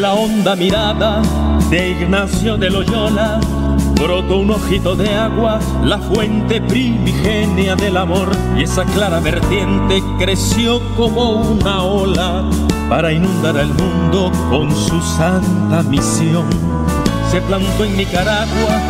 la honda mirada de Ignacio de Loyola brotó un ojito de agua, la fuente primigenia del amor, y esa clara vertiente creció como una ola para inundar al mundo con su santa misión. Se plantó en Nicaragua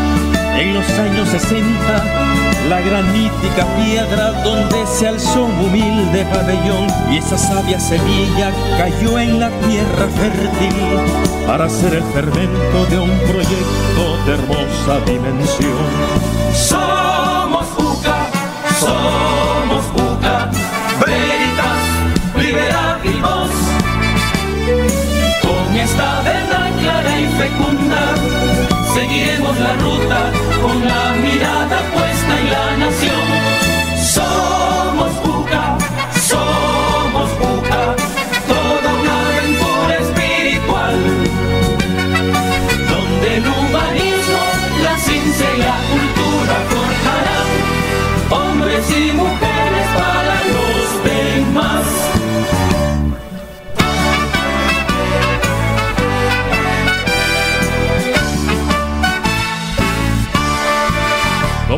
en los años 60 la granítica piedra donde se alzó un humilde pabellón y esa sabia semilla cayó en la tierra fértil para ser el fermento de un proyecto de hermosa dimensión. Somos UCA, somos UCA, veritas, liberad Con esta verdad clara y fecunda seguiremos la ruta con la mirada puesta en la nación. Somos puca, somos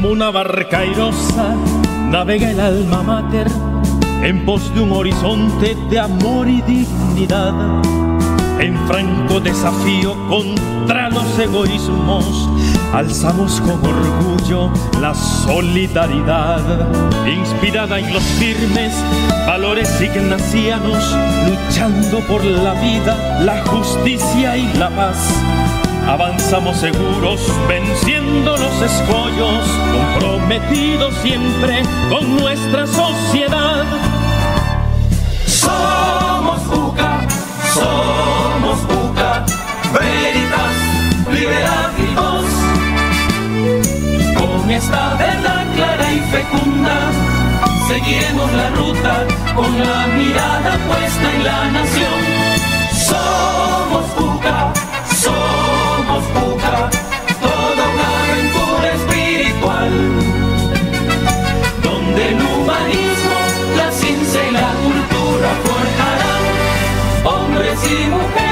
Como una barca airosa navega el alma mater en pos de un horizonte de amor y dignidad, en franco desafío contra los egoísmos, alzamos con orgullo la solidaridad, inspirada en los firmes valores ignacianos, luchando por la vida, la justicia y la paz Avanzamos seguros, venciendo los escollos, comprometidos siempre con nuestra sociedad. Somos UCA, somos UCA, veritas, libertad Con esta verdad clara y fecunda, seguiremos la ruta con la mirada puesta en la nación. Somos UCA, somos todo toda una aventura espiritual, donde el humanismo, la ciencia y la cultura forjarán hombres y mujeres.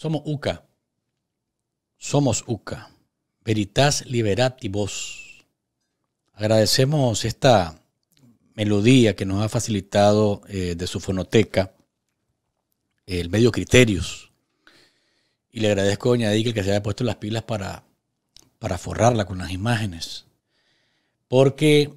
Somos UCA. Somos UCA. Veritas Liberati Vos. Agradecemos esta melodía que nos ha facilitado eh, de su fonoteca el medio Criterios. Y le agradezco a Doña que se haya puesto las pilas para, para forrarla con las imágenes. Porque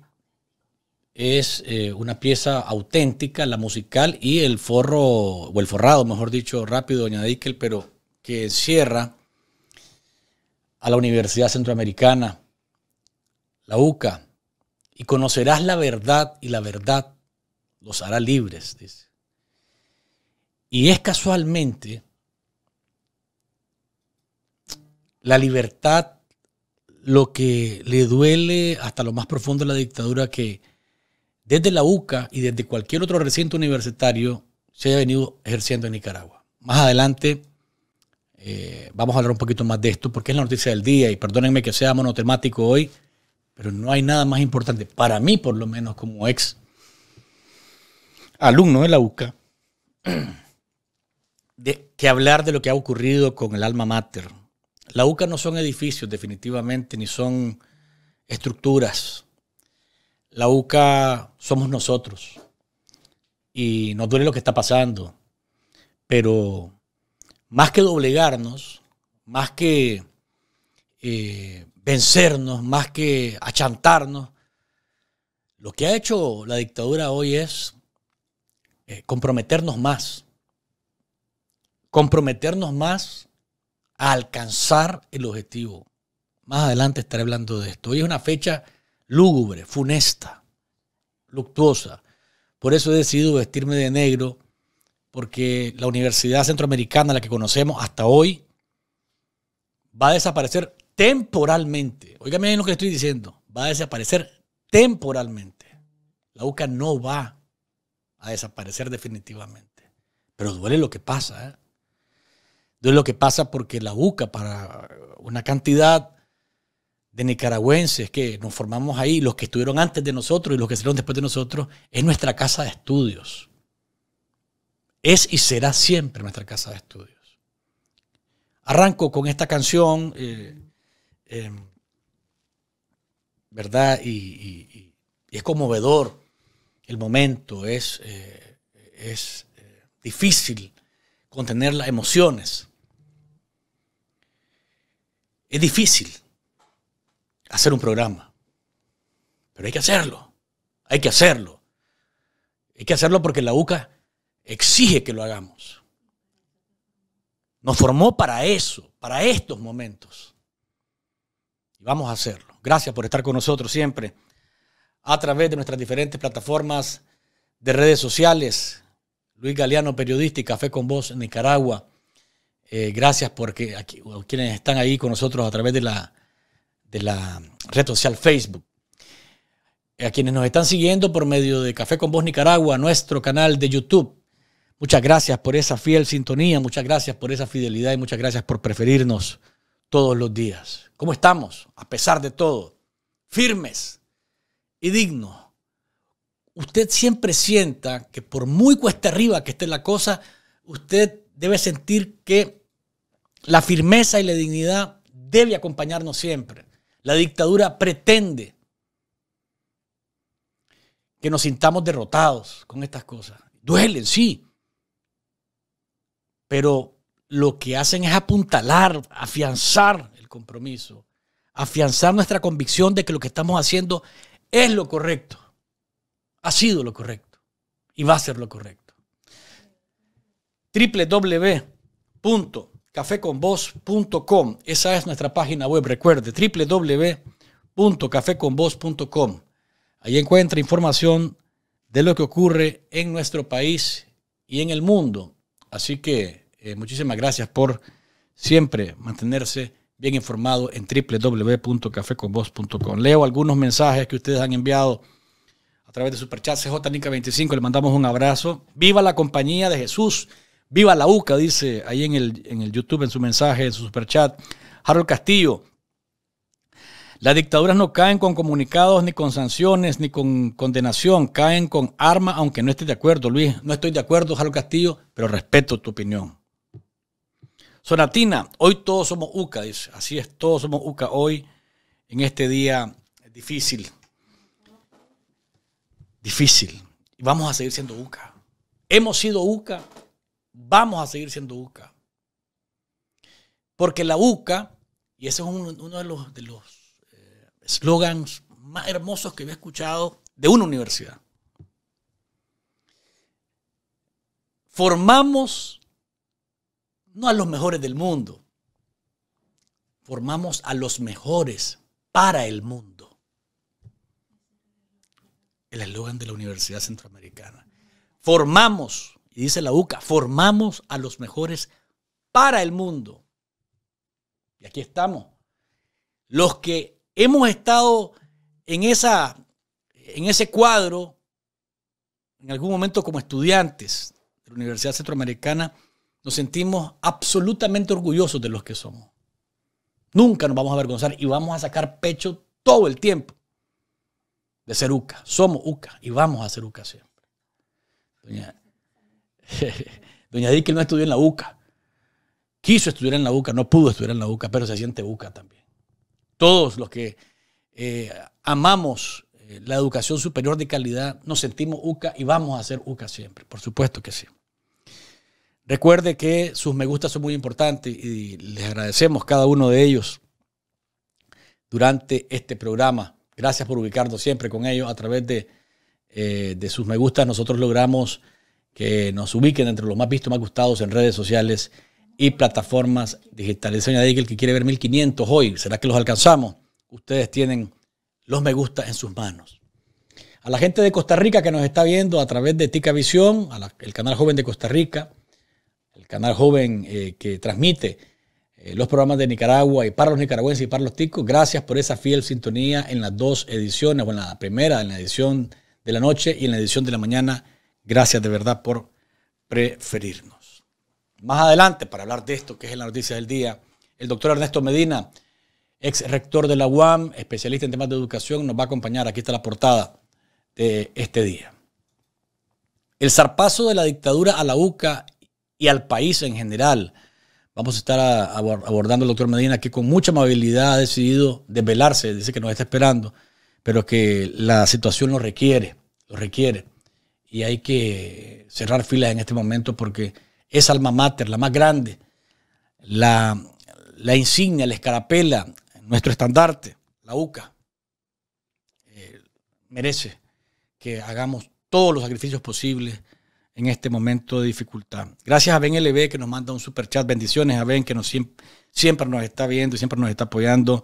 es eh, una pieza auténtica, la musical y el forro, o el forrado, mejor dicho, rápido, doña Dickel, pero que cierra a la Universidad Centroamericana, la UCA, y conocerás la verdad y la verdad los hará libres, dice. Y es casualmente la libertad lo que le duele hasta lo más profundo de la dictadura que desde la UCA y desde cualquier otro recinto universitario se haya venido ejerciendo en Nicaragua. Más adelante eh, vamos a hablar un poquito más de esto porque es la noticia del día y perdónenme que sea monotemático hoy, pero no hay nada más importante para mí por lo menos como ex alumno de la UCA de, que hablar de lo que ha ocurrido con el alma mater. La UCA no son edificios definitivamente ni son estructuras la UCA somos nosotros y nos duele lo que está pasando, pero más que doblegarnos, más que eh, vencernos, más que achantarnos, lo que ha hecho la dictadura hoy es eh, comprometernos más, comprometernos más a alcanzar el objetivo. Más adelante estaré hablando de esto. Hoy es una fecha lúgubre, funesta, luctuosa. Por eso he decidido vestirme de negro, porque la Universidad Centroamericana, la que conocemos hasta hoy, va a desaparecer temporalmente. Óigame bien lo que estoy diciendo. Va a desaparecer temporalmente. La UCA no va a desaparecer definitivamente. Pero duele lo que pasa. ¿eh? Duele lo que pasa porque la UCA, para una cantidad de nicaragüenses que nos formamos ahí, los que estuvieron antes de nosotros y los que salieron después de nosotros, es nuestra casa de estudios. Es y será siempre nuestra casa de estudios. Arranco con esta canción, eh, eh, ¿verdad? Y, es conmovedor el momento, es, eh, es difícil contener las emociones. Es difícil hacer un programa. Pero hay que hacerlo. Hay que hacerlo. Hay que hacerlo porque la UCA exige que lo hagamos. Nos formó para eso, para estos momentos. Y vamos a hacerlo. Gracias por estar con nosotros siempre a través de nuestras diferentes plataformas de redes sociales. Luis Galeano, periodista y Café con Voz en Nicaragua. Eh, gracias porque quienes están ahí con nosotros a través de la de la red social Facebook. A quienes nos están siguiendo por medio de Café con Voz Nicaragua, nuestro canal de YouTube. Muchas gracias por esa fiel sintonía, muchas gracias por esa fidelidad y muchas gracias por preferirnos todos los días. ¿Cómo estamos? A pesar de todo, firmes y dignos. Usted siempre sienta que por muy cuesta arriba que esté la cosa, usted debe sentir que la firmeza y la dignidad debe acompañarnos siempre. La dictadura pretende que nos sintamos derrotados con estas cosas. Duelen, sí. Pero lo que hacen es apuntalar, afianzar el compromiso, afianzar nuestra convicción de que lo que estamos haciendo es lo correcto. Ha sido lo correcto y va a ser lo correcto. www cafeconvoz.com. Esa es nuestra página web, recuerde, www.cafeconvos.com Ahí encuentra información de lo que ocurre en nuestro país y en el mundo. Así que eh, muchísimas gracias por siempre mantenerse bien informado en www.cafeconvos.com Leo algunos mensajes que ustedes han enviado a través de Superchat CJNICA25. Le mandamos un abrazo. Viva la compañía de Jesús. Viva la UCA, dice ahí en el, YouTube, en su mensaje, en su superchat. Harold Castillo. Las dictaduras no caen con comunicados, ni con sanciones, ni con condenación. Caen con armas, aunque no estés de acuerdo, Luis. No estoy de acuerdo, Harold Castillo, pero respeto tu opinión. Sonatina, hoy todos somos UCA, dice. Así es, todos somos UCA hoy, en este día difícil. Difícil. Y Vamos a seguir siendo UCA. Hemos sido UCA vamos a seguir siendo UCA. Porque la UCA, y ese es uno de los, de los eh, más hermosos que he escuchado de una universidad. Formamos no a los mejores del mundo, formamos a los mejores para el mundo. El eslogan de la Universidad Centroamericana. Formamos y dice la UCA, formamos a los mejores para el mundo. Y aquí estamos. Los que hemos estado en, esa, en ese cuadro, en algún momento como estudiantes de la Universidad Centroamericana, nos sentimos absolutamente orgullosos de los que somos. Nunca nos vamos a avergonzar y vamos a sacar pecho todo el tiempo de ser UCA. Somos UCA y vamos a ser UCA siempre. Doña Doña que no estudió en la UCA. Quiso estudiar en la UCA, no pudo estudiar en la UCA, pero se siente UCA también. Todos los que eh, amamos eh, la educación superior de calidad, nos sentimos UCA y vamos a ser UCA siempre, por supuesto que sí. Recuerde que sus me gustas son muy importantes y les agradecemos cada uno de ellos durante este programa. Gracias por ubicarnos siempre con ellos. A través de, eh, de sus me gustas nosotros logramos que nos ubiquen entre los más vistos, más gustados en redes sociales y plataformas digitales. Señora nadie que quiere ver 1500 hoy, ¿será que los alcanzamos? Ustedes tienen los me gusta en sus manos. A la gente de Costa Rica que nos está viendo a través de Tica Visión, el canal joven de Costa Rica, el canal joven eh, que transmite eh, los programas de Nicaragua y para los nicaragüenses y para los ticos, gracias por esa fiel sintonía en las dos ediciones, o en la primera, en la edición de la noche y en la edición de la mañana Gracias de verdad por preferirnos. Más adelante, para hablar de esto, que es la noticia del día, el doctor Ernesto Medina, ex rector de la UAM, especialista en temas de educación, nos va a acompañar. Aquí está la portada de este día. El zarpazo de la dictadura a la UCA y al país en general. Vamos a estar abordando al doctor Medina, que con mucha amabilidad ha decidido desvelarse, dice que nos está esperando, pero que la situación lo requiere, lo requiere y hay que cerrar filas en este momento porque es alma mater, la más grande, la, insignia, la escarapela, nuestro estandarte, la UCA, eh, merece que hagamos todos los sacrificios posibles en este momento de dificultad. Gracias a Ben LB que nos manda un super chat. Bendiciones a Ben que nos, siempre, siempre nos está viendo y siempre nos está apoyando.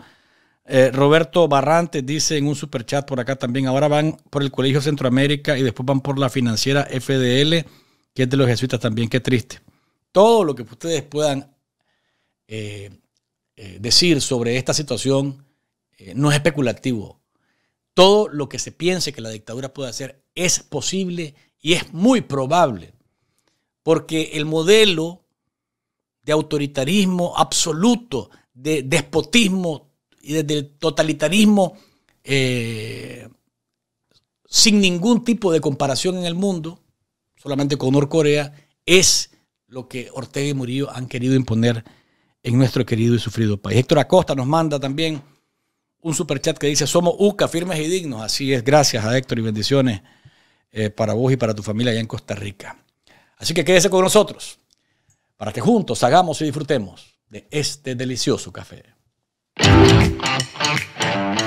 Eh, Roberto Barrantes dice en un super chat por acá también, ahora van por el Colegio Centroamérica y después van por la financiera FDL, que es de los jesuitas también, qué triste. Todo lo que ustedes puedan eh, eh, decir sobre esta situación no es especulativo. Todo lo que se piense que la dictadura puede hacer es posible y es muy probable, porque el modelo de autoritarismo absoluto, de despotismo y desde el totalitarismo eh, sin ningún tipo de comparación en el mundo, solamente con Norcorea, es lo que Ortega y Murillo han querido imponer en nuestro querido y sufrido país. Héctor Acosta nos manda también un superchat que dice, somos UCA, firmes y dignos. Así es, gracias a Héctor y bendiciones eh, para vos y para tu familia allá en Costa Rica. Así que quédese con nosotros para que juntos hagamos y disfrutemos de este delicioso café. ¡Gracias!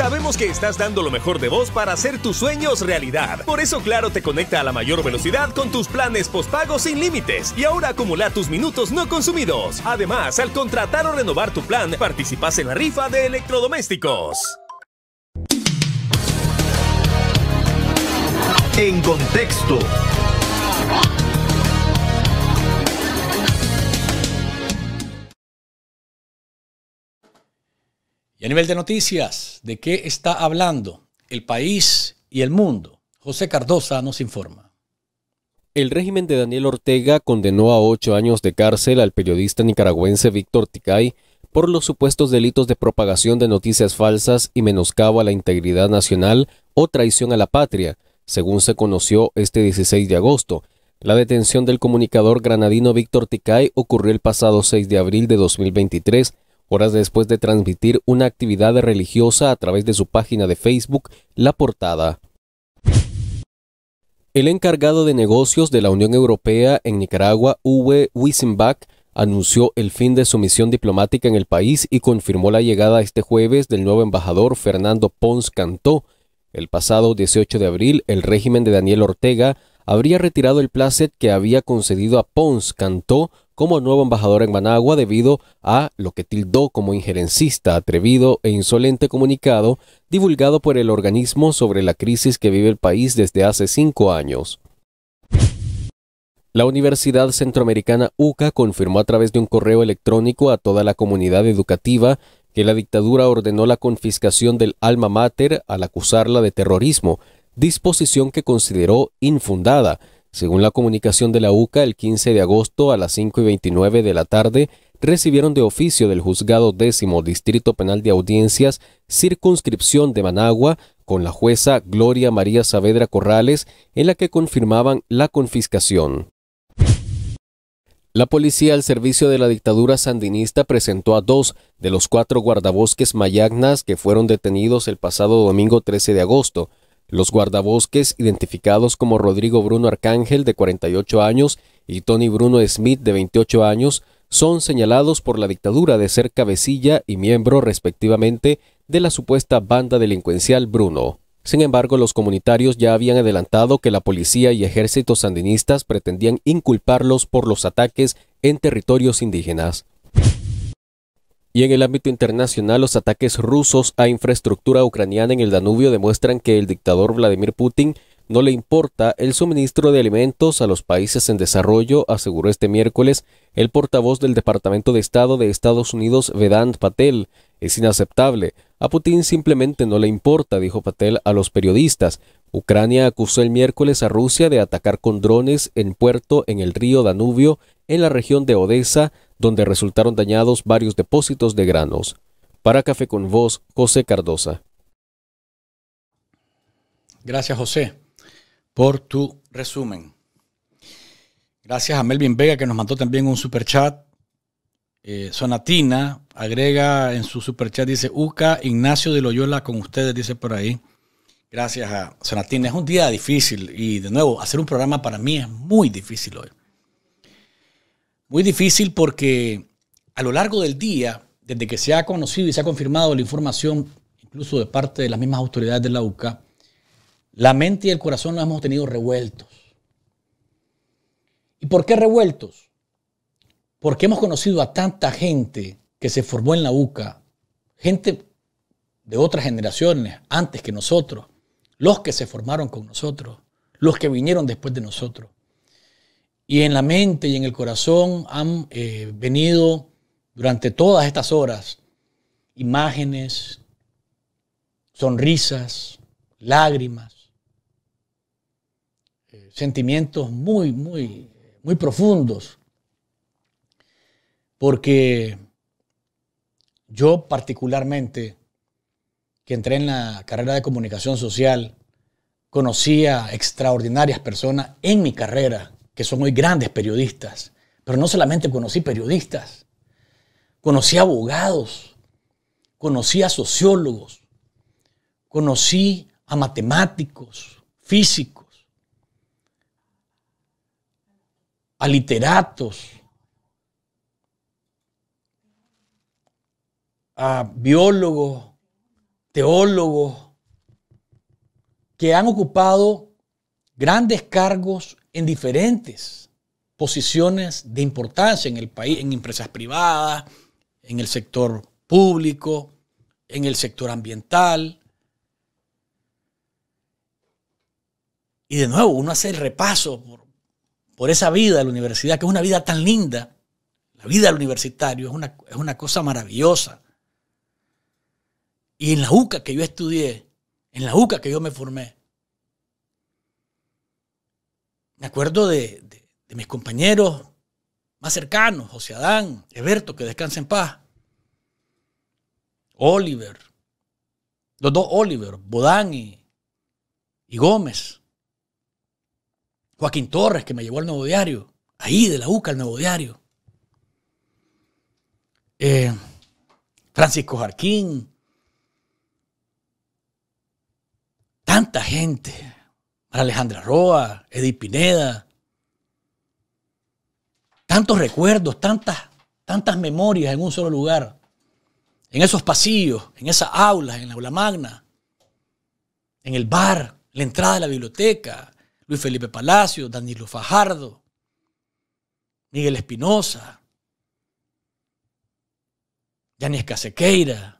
Sabemos que estás dando lo mejor de vos para hacer tus sueños realidad. Por eso Claro te conecta a la mayor velocidad con tus planes postpago sin límites y ahora acumula tus minutos no consumidos. Además, al contratar o renovar tu plan, participas en la rifa de electrodomésticos. En contexto. Y a nivel de noticias, ¿de qué está hablando el país y el mundo? José Cardosa nos informa. El régimen de Daniel Ortega condenó a ocho años de cárcel al periodista nicaragüense Víctor Ticay por los supuestos delitos de propagación de noticias falsas y menoscabo a la integridad nacional o traición a la patria, según se conoció este 16 de agosto. La detención del comunicador granadino Víctor Ticay ocurrió el pasado 6 de abril de 2023 Horas después de transmitir una actividad religiosa a través de su página de Facebook, La Portada. El encargado de negocios de la Unión Europea en Nicaragua, Uwe Wissenbach, anunció el fin de su misión diplomática en el país y confirmó la llegada este jueves del nuevo embajador Fernando Pons Cantó. El pasado 18 de abril, el régimen de Daniel Ortega habría retirado el placet que había concedido a Pons Cantó como nuevo embajador en Managua debido a lo que tildó como injerencista, atrevido e insolente comunicado divulgado por el organismo sobre la crisis que vive el país desde hace cinco años. La Universidad Centroamericana UCA confirmó a través de un correo electrónico a toda la comunidad educativa que la dictadura ordenó la confiscación del alma mater al acusarla de terrorismo, disposición que consideró infundada, según la comunicación de la UCA, el 15 de agosto a las 5 y 29 de la tarde, recibieron de oficio del Juzgado décimo Distrito Penal de Audiencias, circunscripción de Managua, con la jueza Gloria María Saavedra Corrales, en la que confirmaban la confiscación. La policía al servicio de la dictadura sandinista presentó a dos de los cuatro guardabosques mayagnas que fueron detenidos el pasado domingo 13 de agosto, los guardabosques, identificados como Rodrigo Bruno Arcángel, de 48 años, y Tony Bruno Smith, de 28 años, son señalados por la dictadura de ser cabecilla y miembro, respectivamente, de la supuesta banda delincuencial Bruno. Sin embargo, los comunitarios ya habían adelantado que la policía y ejércitos sandinistas pretendían inculparlos por los ataques en territorios indígenas. Y en el ámbito internacional, los ataques rusos a infraestructura ucraniana en el Danubio demuestran que el dictador Vladimir Putin no le importa el suministro de alimentos a los países en desarrollo, aseguró este miércoles el portavoz del Departamento de Estado de Estados Unidos, Vedant Patel. Es inaceptable. A Putin simplemente no le importa, dijo Patel a los periodistas. Ucrania acusó el miércoles a Rusia de atacar con drones en puerto en el río Danubio, en la región de Odessa, donde resultaron dañados varios depósitos de granos. Para Café con Voz, José Cardosa. Gracias, José, por tu resumen. Gracias a Melvin Vega que nos mandó también un superchat. Sonatina eh, agrega en su superchat, dice Uca, Ignacio de Loyola con ustedes, dice por ahí. Gracias a Sonatina. Es un día difícil y de nuevo, hacer un programa para mí es muy difícil hoy. Muy difícil porque a lo largo del día, desde que se ha conocido y se ha confirmado la información, incluso de parte de las mismas autoridades de la UCA, la mente y el corazón nos hemos tenido revueltos. ¿Y por qué revueltos? Porque hemos conocido a tanta gente que se formó en la UCA, gente de otras generaciones, antes que nosotros, los que se formaron con nosotros, los que vinieron después de nosotros y en la mente y en el corazón han eh, venido durante todas estas horas imágenes, sonrisas, lágrimas, eh, sentimientos muy, muy, muy profundos. Porque yo particularmente, que entré en la carrera de comunicación social, conocía extraordinarias personas en mi carrera que son hoy grandes periodistas. Pero no solamente conocí periodistas, conocí abogados, conocí a sociólogos, conocí a matemáticos, físicos, a literatos, a biólogos, teólogos, que han ocupado grandes cargos en diferentes posiciones de importancia en el país, en empresas privadas, en el sector público, en el sector ambiental. Y de nuevo, uno hace el repaso por, esa vida de la universidad, que es una vida tan linda. La vida del universitario es una, es una cosa maravillosa. Y en la UCA que yo estudié, en la UCA que yo me formé, me acuerdo de, mis compañeros más cercanos, José Adán, Eberto, que descansa en paz, Oliver, los dos Oliver, Bodán y, Gómez, Joaquín Torres, que me llevó al Nuevo Diario, ahí de la UCA al Nuevo Diario, eh, Francisco Jarquín, tanta gente, Alejandra Roa, Edith Pineda. Tantos recuerdos, tantas, tantas memorias en un solo lugar. En esos pasillos, en esas aulas, en la aula magna, en el bar, la entrada de la biblioteca. Luis Felipe Palacio, Danilo Fajardo, Miguel Espinosa, Yanis Casequeira,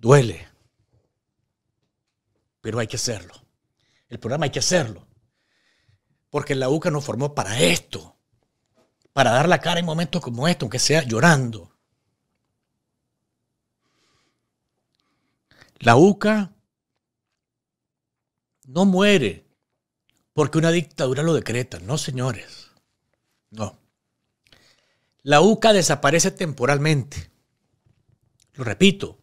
Duele. Pero hay que hacerlo. El programa hay que hacerlo. Porque la UCA nos formó para esto. Para dar la cara en momentos como estos, aunque sea llorando. La UCA no muere porque una dictadura lo decreta. No, señores. No. La UCA desaparece temporalmente. Lo repito,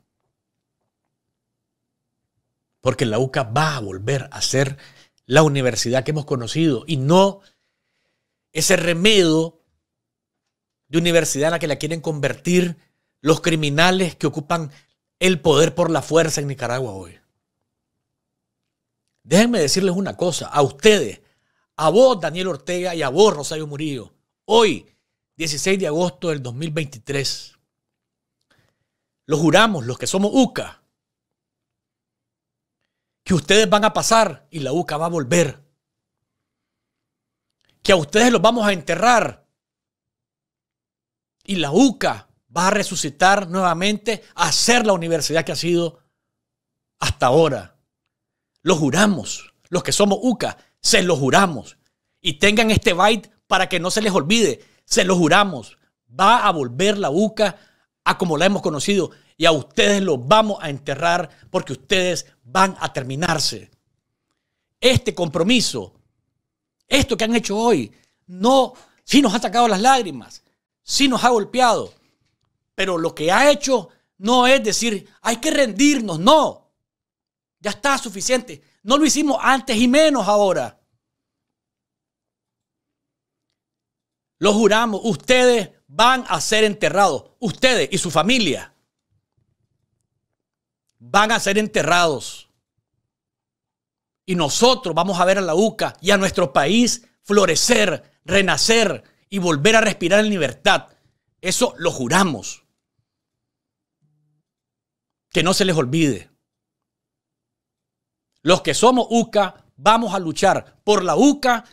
porque la UCA va a volver a ser la universidad que hemos conocido y no ese remedo de universidad a la que la quieren convertir los criminales que ocupan el poder por la fuerza en Nicaragua hoy. Déjenme decirles una cosa, a ustedes, a vos Daniel Ortega y a vos Rosario Murillo, hoy, 16 de agosto del 2023, lo juramos los que somos UCA, que ustedes van a pasar y la UCA va a volver. Que a ustedes los vamos a enterrar y la UCA va a resucitar nuevamente a ser la universidad que ha sido hasta ahora. Lo juramos. Los que somos UCA, se lo juramos. Y tengan este byte para que no se les olvide. Se lo juramos. Va a volver la UCA a como la hemos conocido y a ustedes los vamos a enterrar porque ustedes van a terminarse. Este compromiso, esto que han hecho hoy, no, sí nos ha sacado las lágrimas, si nos ha golpeado, pero lo que ha hecho no es decir, hay que rendirnos, no. Ya está suficiente. No lo hicimos antes y menos ahora. Lo juramos, ustedes van a ser enterrados. Ustedes y su familia van a ser enterrados. Y nosotros vamos a ver a la UCA y a nuestro país florecer, renacer y volver a respirar en libertad. Eso lo juramos. Que no se les olvide. Los que somos UCA vamos a luchar por la UCA,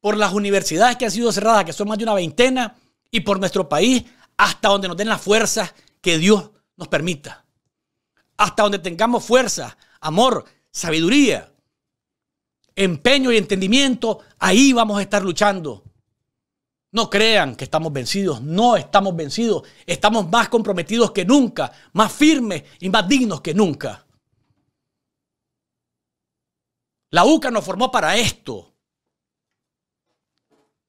por las universidades que han sido cerradas, que son más de una veintena, y por nuestro país hasta donde nos den las fuerzas que Dios nos permita. Hasta donde tengamos fuerza, amor, sabiduría, empeño y entendimiento, ahí vamos a estar luchando. No crean que estamos vencidos, no estamos vencidos, estamos más comprometidos que nunca, más firmes y más dignos que nunca. La UCA nos formó para esto,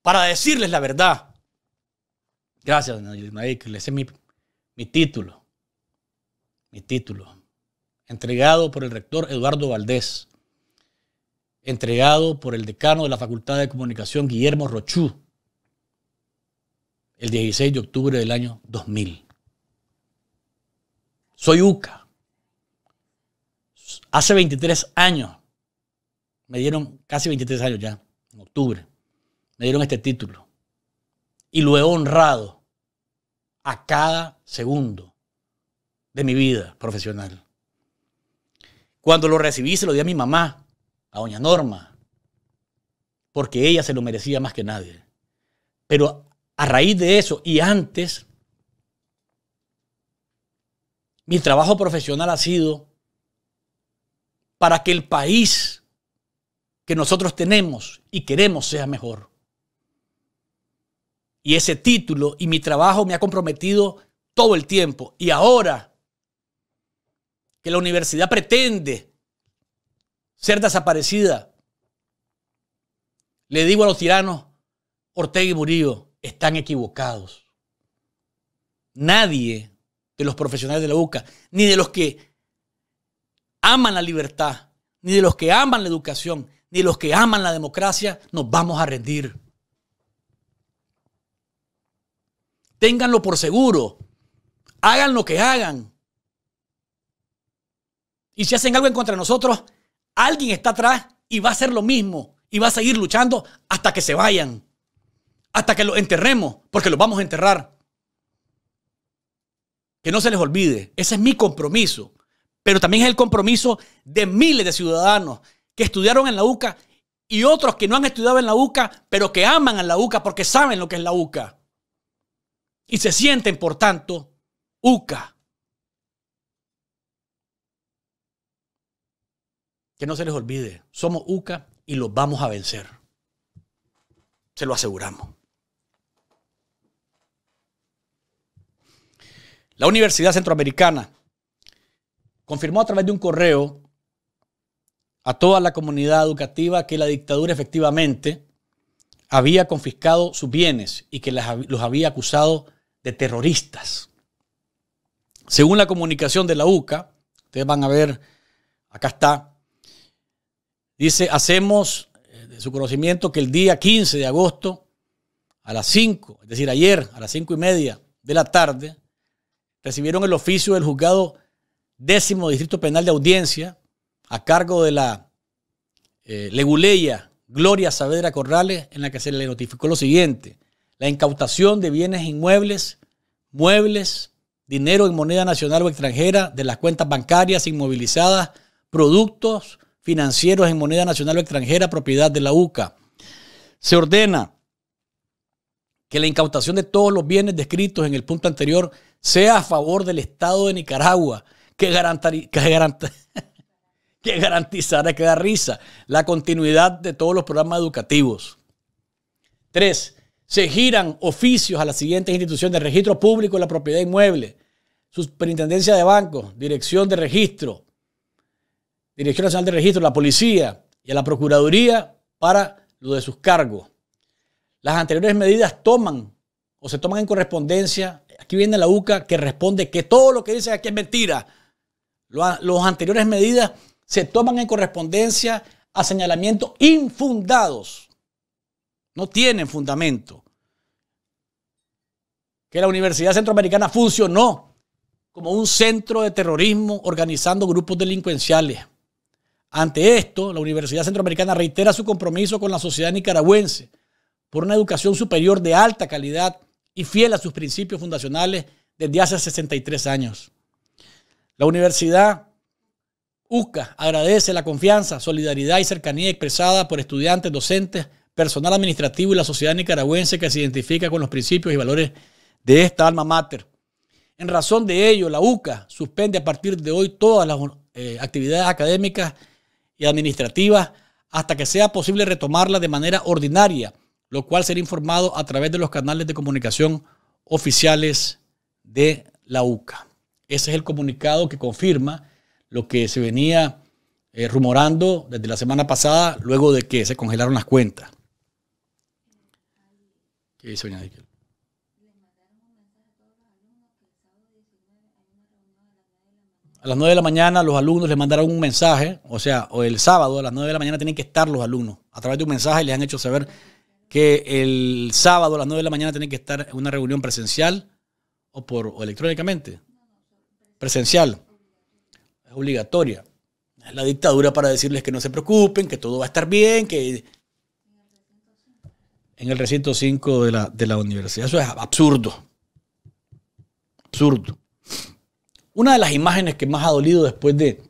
para decirles la verdad, Gracias, Ese es mi, mi título. Mi título. Entregado por el rector Eduardo Valdés. Entregado por el decano de la Facultad de Comunicación, Guillermo Rochú, el 16 de octubre del año 2000. Soy UCA. Hace 23 años, me dieron casi 23 años ya, en octubre, me dieron este título. Y lo he honrado a cada segundo de mi vida profesional. Cuando lo recibí se lo di a mi mamá, a doña Norma, porque ella se lo merecía más que nadie. Pero a raíz de eso y antes, mi trabajo profesional ha sido para que el país que nosotros tenemos y queremos sea mejor. Y ese título y mi trabajo me ha comprometido todo el tiempo. Y ahora que la universidad pretende ser desaparecida, le digo a los tiranos, Ortega y Murillo, están equivocados. Nadie de los profesionales de la UCA, ni de los que aman la libertad, ni de los que aman la educación, ni de los que aman la democracia, nos vamos a rendir. Ténganlo por seguro. Hagan lo que hagan. Y si hacen algo en contra de nosotros, alguien está atrás y va a hacer lo mismo. Y va a seguir luchando hasta que se vayan. Hasta que los enterremos, porque los vamos a enterrar. Que no se les olvide. Ese es mi compromiso. Pero también es el compromiso de miles de ciudadanos que estudiaron en la UCA y otros que no han estudiado en la UCA, pero que aman a la UCA porque saben lo que es la UCA y se sienten, por tanto, UCA. Que no se les olvide, somos UCA y los vamos a vencer. Se lo aseguramos. La Universidad Centroamericana confirmó a través de un correo a toda la comunidad educativa que la dictadura efectivamente había confiscado sus bienes y que los había acusado de terroristas. Según la comunicación de la UCA, ustedes van a ver, acá está, dice, hacemos eh, de su conocimiento que el día 15 de agosto a las 5, es decir, ayer a las cinco y media de la tarde, recibieron el oficio del juzgado décimo Distrito Penal de Audiencia a cargo de la eh, leguleya Gloria Saavedra Corrales, en la que se le notificó lo siguiente la incautación de bienes inmuebles, muebles, dinero en moneda nacional o extranjera, de las cuentas bancarias inmovilizadas, productos financieros en moneda nacional o extranjera, propiedad de la UCA. Se ordena que la incautación de todos los bienes descritos en el punto anterior sea a favor del Estado de Nicaragua, que, que garantizará que da risa la continuidad de todos los programas educativos. Tres, se giran oficios a las siguientes instituciones, registro público de la propiedad inmueble, superintendencia de bancos, dirección de registro, dirección nacional de registro, la policía y a la procuraduría para lo de sus cargos. Las anteriores medidas toman o se toman en correspondencia. Aquí viene la UCA que responde que todo lo que dicen aquí es mentira. Las anteriores medidas se toman en correspondencia a señalamientos infundados no tienen fundamento. Que la Universidad Centroamericana funcionó como un centro de terrorismo organizando grupos delincuenciales. Ante esto, la Universidad Centroamericana reitera su compromiso con la sociedad nicaragüense por una educación superior de alta calidad y fiel a sus principios fundacionales desde hace 63 años. La Universidad UCA agradece la confianza, solidaridad y cercanía expresada por estudiantes, docentes personal administrativo y la sociedad nicaragüense que se identifica con los principios y valores de esta alma mater. En razón de ello, la UCA suspende a partir de hoy todas las eh, actividades académicas y administrativas hasta que sea posible retomarlas de manera ordinaria, lo cual será informado a través de los canales de comunicación oficiales de la UCA. Ese es el comunicado que confirma lo que se venía eh, rumorando desde la semana pasada, luego de que se congelaron las cuentas a las 9 de la mañana los alumnos les mandaron un mensaje, o sea, o el sábado a las 9 de la mañana tienen que estar los alumnos. A través de un mensaje les han hecho saber que el sábado a las 9 de la mañana tienen que estar en una reunión presencial o, por, electrónicamente. Presencial. Es obligatoria. Es la dictadura para decirles que no se preocupen, que todo va a estar bien, que en el recinto 5 de la, universidad. Eso es absurdo. Absurdo. Una de las imágenes que más ha dolido después de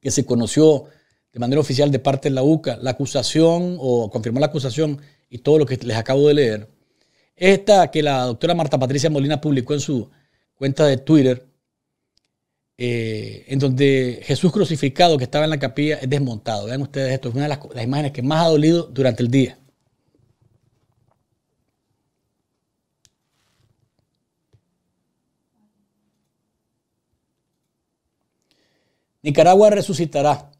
que se conoció de manera oficial de parte de la UCA la acusación o confirmó la acusación y todo lo que les acabo de leer, es esta que la doctora Marta Patricia Molina publicó en su cuenta de Twitter, eh, en donde Jesús crucificado que estaba en la capilla es desmontado. Vean ustedes esto, es una de las imágenes que más ha dolido durante el día. Nicaragua resucitará.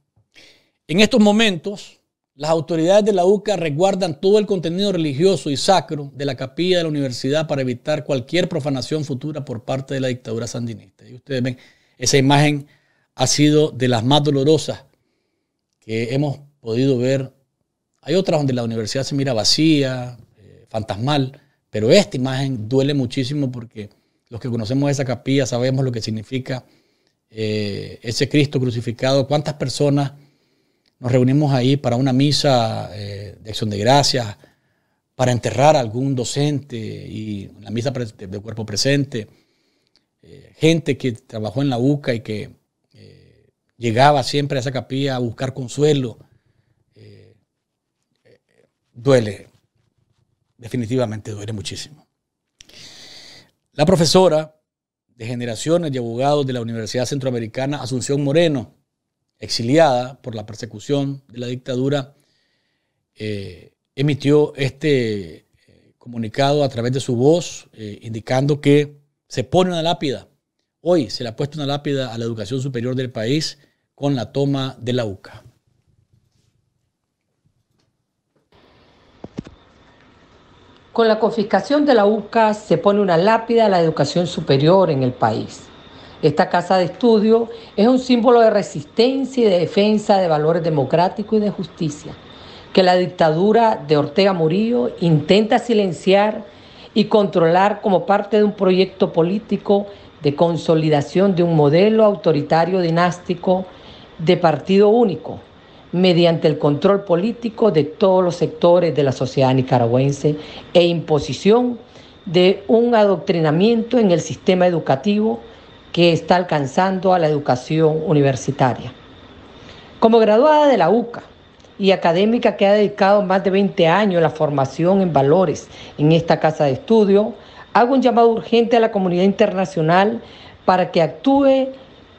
En estos momentos, las autoridades de la UCA resguardan todo el contenido religioso y sacro de la capilla de la universidad para evitar cualquier profanación futura por parte de la dictadura sandinista. Y ustedes ven, esa imagen ha sido de las más dolorosas que hemos podido ver. Hay otras donde la universidad se mira vacía, eh, fantasmal, pero esta imagen duele muchísimo porque los que conocemos esa capilla sabemos lo que significa eh, ese Cristo crucificado, cuántas personas nos reunimos ahí para una misa eh, de acción de gracias, para enterrar a algún docente y la misa de cuerpo presente, eh, gente que trabajó en la UCA y que llegaba siempre a esa capilla a buscar consuelo. duele, definitivamente duele muchísimo. La profesora de generaciones de abogados de la Universidad Centroamericana Asunción Moreno, exiliada por la persecución de la dictadura, eh, emitió este eh, comunicado a través de su voz, eh, indicando que se pone una lápida. Hoy se le ha puesto una lápida a la educación superior del país con la toma de la UCA. Con la confiscación de la UCA se pone una lápida a la educación superior en el país. Esta casa de estudio es un símbolo de resistencia y de defensa de valores democráticos y de justicia, que la dictadura de Ortega Murillo intenta silenciar y controlar como parte de un proyecto político de consolidación de un modelo autoritario dinástico de partido único, mediante el control político de todos los sectores de la sociedad nicaragüense e imposición de un adoctrinamiento en el sistema educativo que está alcanzando a la educación universitaria. Como graduada de la UCA y académica que ha dedicado más de 20 años a la formación en valores en esta casa de estudio, hago un llamado urgente a la comunidad internacional para que actúe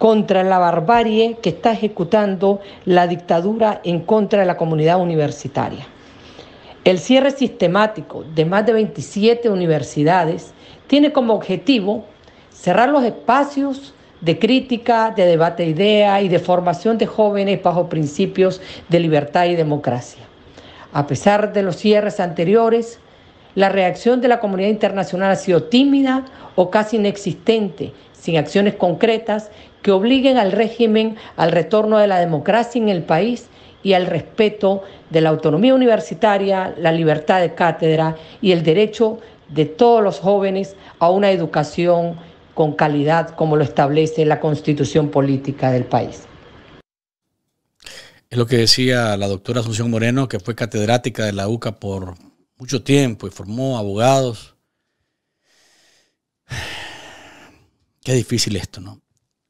contra la barbarie que está ejecutando la dictadura en contra de la comunidad universitaria. El cierre sistemático de más de 27 universidades tiene como objetivo cerrar los espacios de crítica, de debate de ideas y de formación de jóvenes bajo principios de libertad y democracia. A pesar de los cierres anteriores, la reacción de la comunidad internacional ha sido tímida o casi inexistente, sin acciones concretas que obliguen al régimen al retorno de la democracia en el país y al respeto de la autonomía universitaria, la libertad de cátedra y el derecho de todos los jóvenes a una educación con calidad como lo establece la constitución política del país. Es lo que decía la doctora Asunción Moreno, que fue catedrática de la UCA por mucho tiempo y formó abogados. Qué difícil esto, ¿no?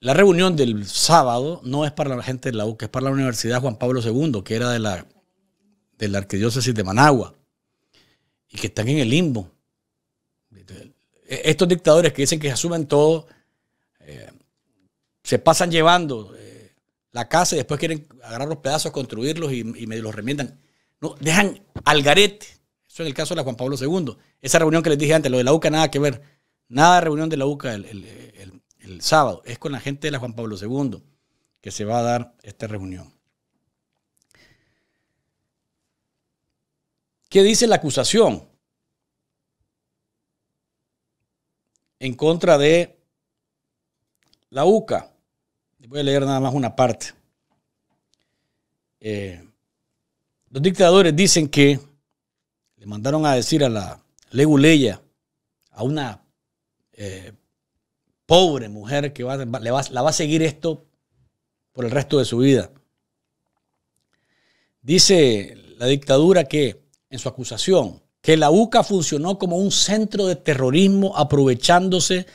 La reunión del sábado no es para la gente de la UCA, es para la Universidad Juan Pablo II, que era de la, de la Arquidiócesis de Managua, y que están en el limbo. E-, estos dictadores que dicen que se asumen todo, eh, se pasan llevando eh, la casa y después quieren agarrar los pedazos, construirlos y, los remiendan. No, dejan al garete. Eso es el caso de la Juan Pablo II. Esa reunión que les dije antes, lo de la UCA, nada que ver. Nada de reunión de la UCA el, el sábado, es con la gente de la Juan Pablo II que se va a dar esta reunión. ¿Qué dice la acusación? En contra de la UCA. Voy a leer nada más una parte. Eh, los dictadores dicen que le mandaron a decir a la Leguleya, a una eh, pobre mujer que la va a seguir esto por el resto de su vida. Dice la dictadura que, en su acusación, que la UCA funcionó como un centro de terrorismo aprovechándose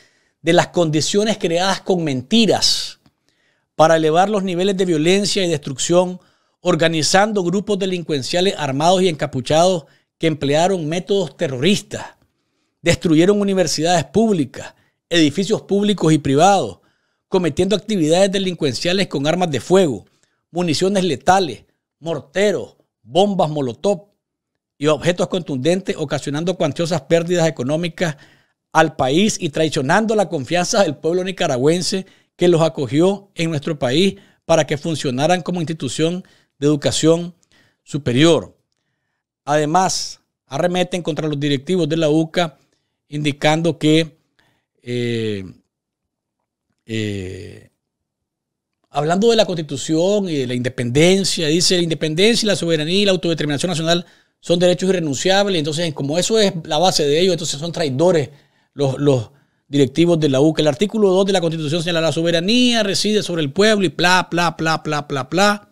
de las condiciones creadas con mentiras para elevar los niveles de violencia y destrucción, organizando grupos delincuenciales armados y encapuchados que emplearon métodos terroristas, destruyeron universidades públicas, edificios públicos y privados, cometiendo actividades delincuenciales con armas de fuego, municiones letales, morteros, bombas molotov y objetos contundentes, ocasionando cuantiosas pérdidas económicas al país y traicionando la confianza del pueblo nicaragüense que los acogió en nuestro país para que funcionaran como institución de educación superior. Además, arremeten contra los directivos de la UCA indicando que eh, eh, hablando de la constitución y de la independencia, dice la independencia, y la soberanía y la autodeterminación nacional son derechos irrenunciables. Entonces, como eso es la base de ellos, entonces son traidores los, directivos de la UCA. El artículo 2 de la Constitución señala la soberanía reside sobre el pueblo y bla, bla, bla, bla, bla, bla.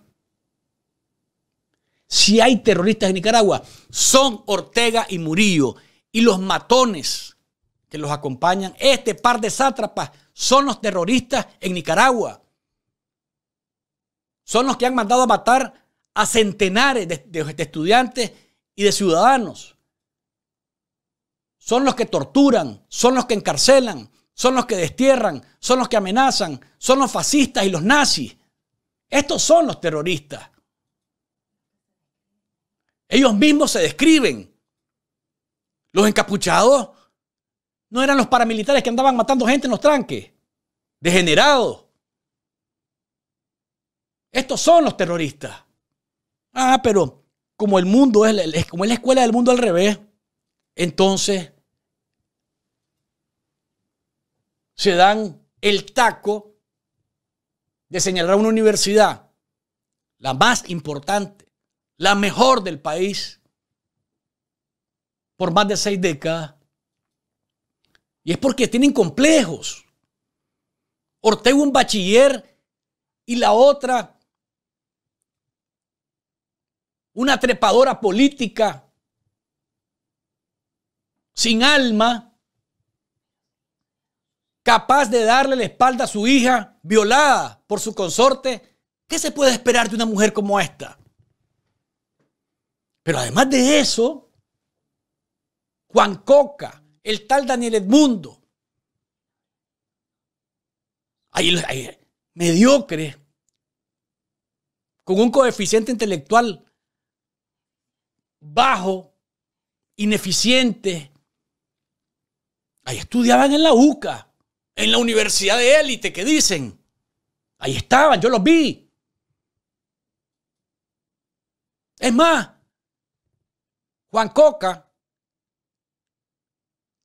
Si hay terroristas en Nicaragua, son Ortega y Murillo y los matones que los acompañan, este par de sátrapas son los terroristas en Nicaragua. Son los que han mandado a matar a centenares de, de estudiantes y de ciudadanos. Son los que torturan, son los que encarcelan, son los que destierran, son los que amenazan, son los fascistas y los nazis. Estos son los terroristas. Ellos mismos se describen. Los encapuchados no eran los paramilitares que andaban matando gente en los tranques. Degenerados. Estos son los terroristas. Ah, pero como el mundo es, como es la escuela del mundo al revés, entonces se dan el taco de señalar a una universidad, la más importante, la mejor del país, por más de seis décadas, y es porque tienen complejos. Ortega un bachiller y la otra una trepadora política sin alma, capaz de darle la espalda a su hija violada por su consorte. ¿Qué se puede esperar de una mujer como esta? Pero además de eso, Juan Coca, el tal Daniel Edmundo. Ahí, mediocre, con un coeficiente intelectual bajo, ineficiente. Ahí estudiaban en la UCA, en la universidad de élite, que dicen. Ahí estaban, yo los vi. Es más, Juan Coca,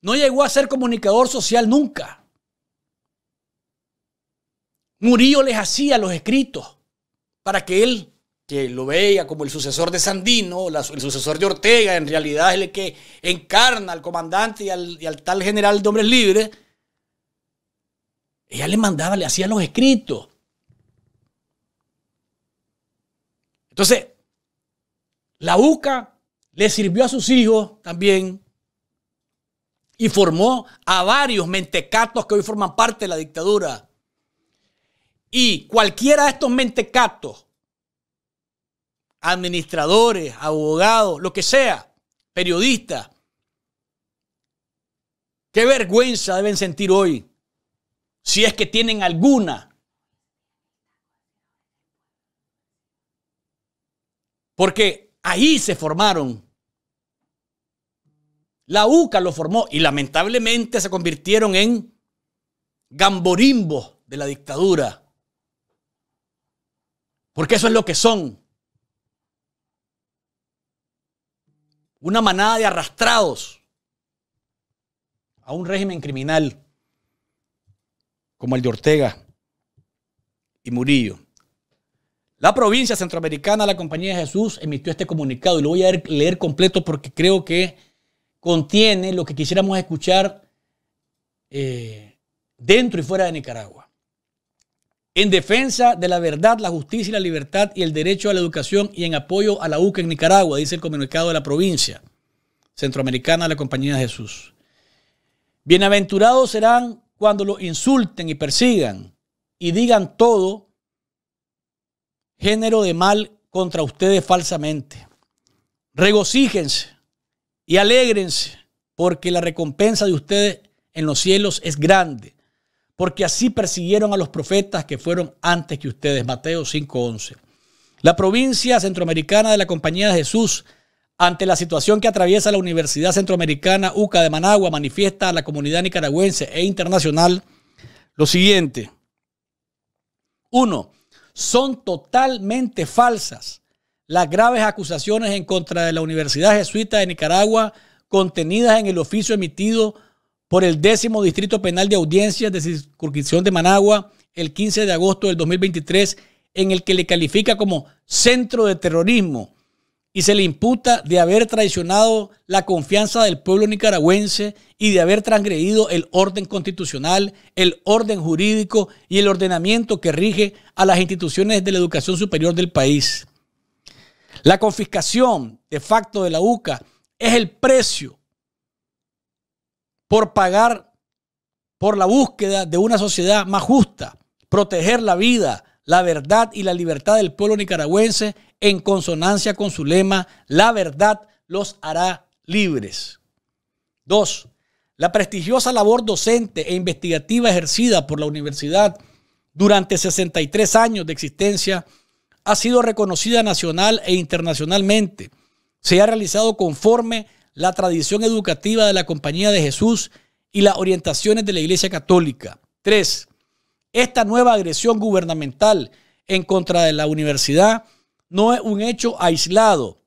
no llegó a ser comunicador social nunca. Murillo les hacía los escritos para que él, que lo veía como el sucesor de Sandino, el sucesor de Ortega, en realidad es el que encarna al comandante y al, tal general de hombres libres, ella le mandaba, le hacía los escritos. Entonces, la UCA le sirvió a sus hijos también y formó a varios mentecatos que hoy forman parte de la dictadura. Y cualquiera de estos mentecatos, administradores, abogados, lo que sea, periodistas, qué vergüenza deben sentir hoy si es que tienen alguna. Porque ahí se formaron la UCA lo formó y lamentablemente se convirtieron en gamborimbos de la dictadura. Porque eso es lo que son. Una manada de arrastrados a un régimen criminal como el de Ortega y Murillo. La provincia centroamericana, la Compañía de Jesús, emitió este comunicado y lo voy a leer completo porque creo que contiene lo que quisiéramos escuchar eh, dentro y fuera de Nicaragua. En defensa de la verdad, la justicia y la libertad y el derecho a la educación y en apoyo a la UCA en Nicaragua, dice el comunicado de la provincia centroamericana de la Compañía de Jesús. Bienaventurados serán cuando lo insulten y persigan y digan todo género de mal contra ustedes falsamente. Regocíjense y alégrense, porque la recompensa de ustedes en los cielos es grande, porque así persiguieron a los profetas que fueron antes que ustedes. Mateo 5:11. La provincia centroamericana de la Compañía de Jesús, ante la situación que atraviesa la Universidad Centroamericana UCA de Managua, manifiesta a la comunidad nicaragüense e internacional lo siguiente. Uno, son totalmente falsas las graves acusaciones en contra de la Universidad Jesuita de Nicaragua contenidas en el oficio emitido por el décimo Distrito Penal de Audiencias de Circunscripción de Managua el 15 de agosto del 2023, en el que le califica como centro de terrorismo y se le imputa de haber traicionado la confianza del pueblo nicaragüense y de haber transgredido el orden constitucional, el orden jurídico y el ordenamiento que rige a las instituciones de la educación superior del país. La confiscación de facto de la UCA es el precio por pagar por la búsqueda de una sociedad más justa, proteger la vida, la verdad y la libertad del pueblo nicaragüense en consonancia con su lema, la verdad los hará libres. Dos, la prestigiosa labor docente e investigativa ejercida por la universidad durante 63 años de existencia ha sido reconocida nacional e internacionalmente. Se ha realizado conforme la tradición educativa de la Compañía de Jesús y las orientaciones de la Iglesia Católica. 3. Esta nueva agresión gubernamental en contra de la universidad no es un hecho aislado.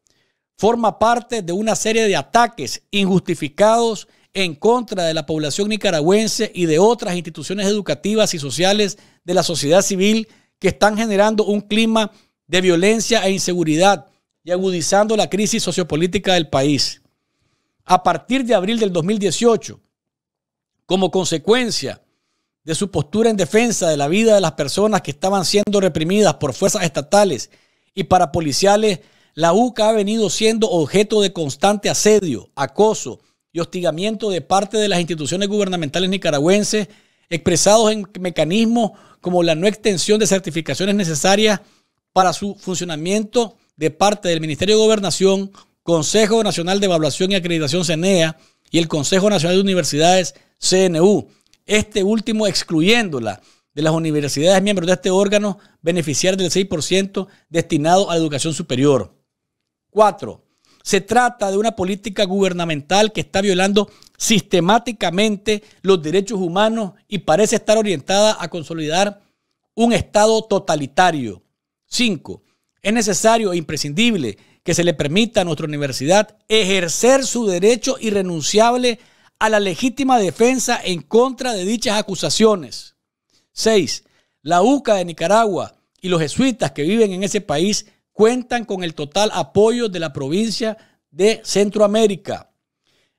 Forma parte de una serie de ataques injustificados en contra de la población nicaragüense y de otras instituciones educativas y sociales de la sociedad civil que están generando un clima de violencia e inseguridad y agudizando la crisis sociopolítica del país. A partir de abril del 2018, como consecuencia de su postura en defensa de la vida de las personas que estaban siendo reprimidas por fuerzas estatales y parapoliciales, la UCA ha venido siendo objeto de constante asedio, acoso y hostigamiento de parte de las instituciones gubernamentales nicaragüenses, expresados en mecanismos como la no extensión de certificaciones necesarias para su funcionamiento de parte del Ministerio de Gobernación, Consejo Nacional de Evaluación y Acreditación CENEA y el Consejo Nacional de Universidades CNU, este último excluyéndola de las universidades miembros de este órgano beneficiar del 6% destinado a la educación superior. Cuatro, Se trata de una política gubernamental que está violando sistemáticamente los derechos humanos y parece estar orientada a consolidar un Estado totalitario 5. es necesario e imprescindible que se le permita a nuestra universidad ejercer su derecho irrenunciable a la legítima defensa en contra de dichas acusaciones. 6. la UCA de Nicaragua y los jesuitas que viven en ese país cuentan con el total apoyo de la provincia de Centroamérica.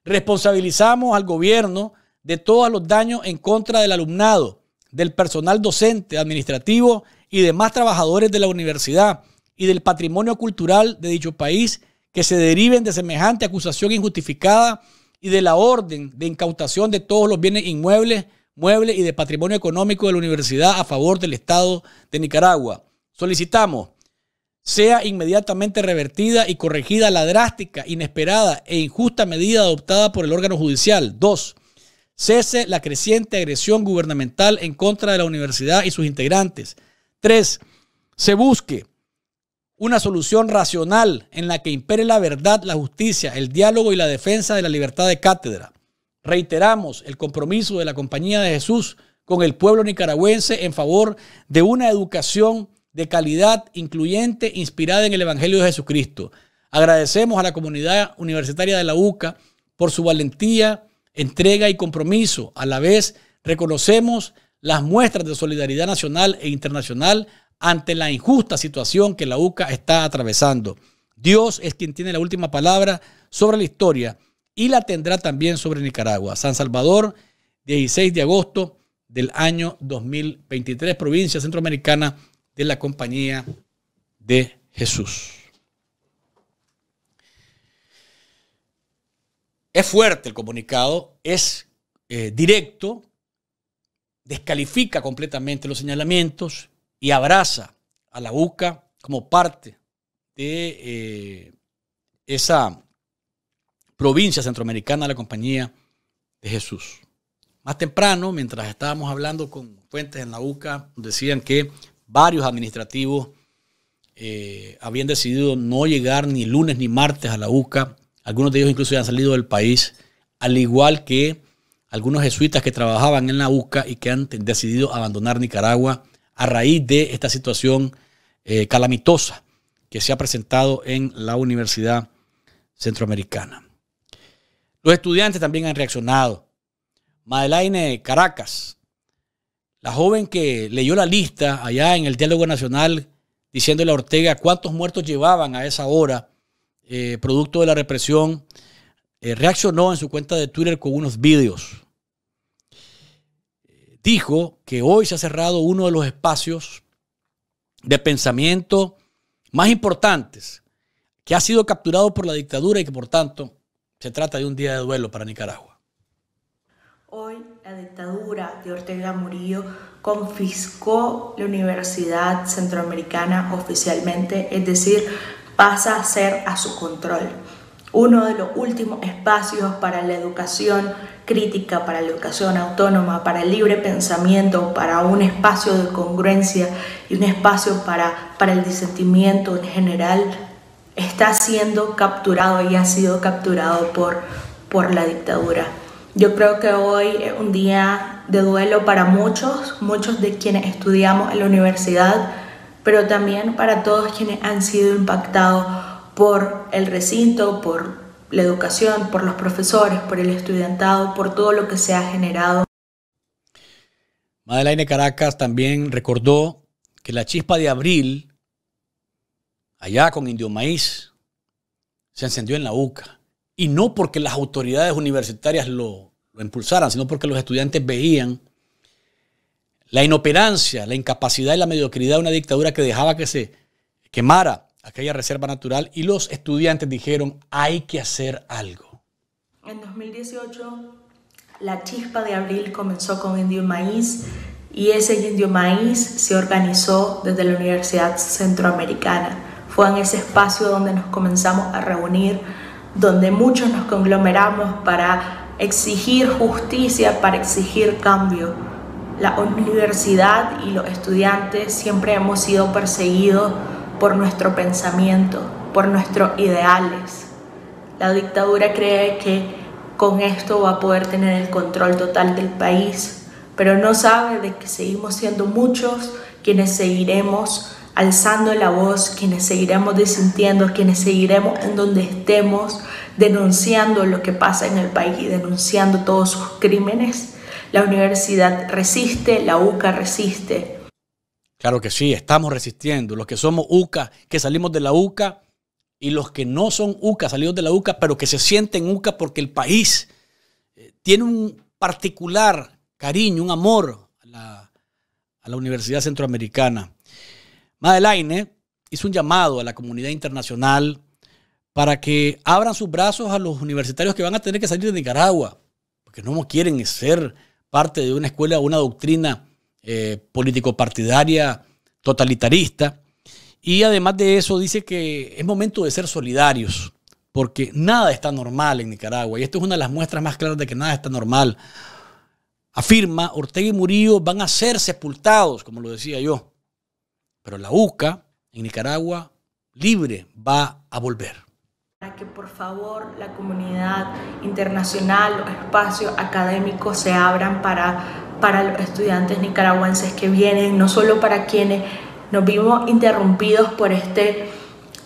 Responsabilizamos al gobierno de todos los daños en contra del alumnado, del personal docente, administrativo y demás trabajadores de la universidad y del patrimonio cultural de dicho país que se deriven de semejante acusación injustificada y de la orden de incautación de todos los bienes inmuebles, muebles y de patrimonio económico de la universidad a favor del Estado de Nicaragua. Solicitamos sea inmediatamente revertida y corregida la drástica, inesperada e injusta medida adoptada por el órgano judicial. Dos, cese la creciente agresión gubernamental en contra de la universidad y sus integrantes 3 se busque una solución racional en la que impere la verdad, la justicia, el diálogo y la defensa de la libertad de cátedra. Reiteramos el compromiso de la Compañía de Jesús con el pueblo nicaragüense en favor de una educación de calidad, incluyente, inspirada en el Evangelio de Jesucristo. Agradecemos a la comunidad universitaria de la UCA por su valentía, entrega y compromiso. A la vez, reconocemos las muestras de solidaridad nacional e internacional ante la injusta situación que la UCA está atravesando. Dios es quien tiene la última palabra sobre la historia y la tendrá también sobre Nicaragua. San Salvador, 16 de agosto del año 2023, provincia centroamericana de la Compañía de Jesús. Es fuerte el comunicado, es eh, directo, descalifica completamente los señalamientos y abraza a la UCA como parte de eh, esa provincia centroamericana de la Compañía de Jesús. Más temprano, mientras estábamos hablando con fuentes en la UCA, decían que varios administrativos eh, habían decidido no llegar ni lunes ni martes a la UCA. Algunos de ellos incluso ya han salido del país, al igual que algunos jesuitas que trabajaban en la UCA y que han decidido abandonar Nicaragua a raíz de esta situación eh, calamitosa que se ha presentado en la Universidad Centroamericana. Los estudiantes también han reaccionado. Madelaine Caracas, la joven que leyó la lista allá en el diálogo nacional diciendo a Ortega cuántos muertos llevaban a esa hora, eh, producto de la represión eh, reaccionó en su cuenta de Twitter con unos vídeos. Dijo que hoy se ha cerrado uno de los espacios de pensamiento más importantes que ha sido capturado por la dictadura y que por tanto se trata de un día de duelo para Nicaragua. Hoy la dictadura de Ortega Murillo confiscó la Universidad Centroamericana oficialmente, es decir, pasa a ser a su control uno de los últimos espacios para la educación crítica, para la educación autónoma, para el libre pensamiento, para un espacio de congruencia y un espacio para, el disentimiento en general, está siendo capturado y ha sido capturado por, por la dictadura. Yo creo que hoy es un día de duelo para muchos, muchos de quienes estudiamos en la universidad, pero también para todos quienes han sido impactados por el recinto, por la educación, por los profesores, por el estudiantado, por todo lo que se ha generado. Madeleine Caracas también recordó que la chispa de abril, allá con Indio Maíz, se encendió en la UCA. Y no porque las autoridades universitarias lo, lo impulsaran, sino porque los estudiantes veían la inoperancia, la incapacidad y la mediocridad de una dictadura que dejaba que se quemara aquella reserva natural y los estudiantes dijeron, hay que hacer algo. En 2018, la chispa de abril comenzó con Indio Maíz y ese Indio Maíz se organizó desde la Universidad Centroamericana. Fue en ese espacio donde nos comenzamos a reunir, donde muchos nos conglomeramos para exigir justicia, para exigir cambio. La universidad y los estudiantes siempre hemos sido perseguidos por nuestro pensamiento, por nuestros ideales. La dictadura cree que con esto va a poder tener el control total del país, pero no sabe de que seguimos siendo muchos quienes seguiremos alzando la voz, quienes seguiremos disintiendo, quienes seguiremos en donde estemos, denunciando lo que pasa en el país y denunciando todos sus crímenes. La universidad resiste, la UCA resiste, Claro que sí, estamos resistiendo. Los que somos UCA, que salimos de la UCA, y los que no son UCA, salidos de la UCA, pero que se sienten UCA porque el país eh, tiene un particular cariño, un amor a la, Universidad Centroamericana. Madeleine hizo un llamado a la comunidad internacional para que abran sus brazos a los universitarios que van a tener que salir de Nicaragua, porque no quieren ser parte de una escuela o una doctrina eh, político-partidaria totalitarista. Y además de eso dice que es momento de ser solidarios, porque nada está normal en Nicaragua. Y esto es una de las muestras más claras de que nada está normal. Afirma, Ortega y Murillo van a ser sepultados, como lo decía yo. Pero la UCA en Nicaragua libre va a volver para que por favor la comunidad internacional, los espacios académicos se abran para para los estudiantes nicaragüenses que vienen, no solo para quienes nos vimos interrumpidos por este,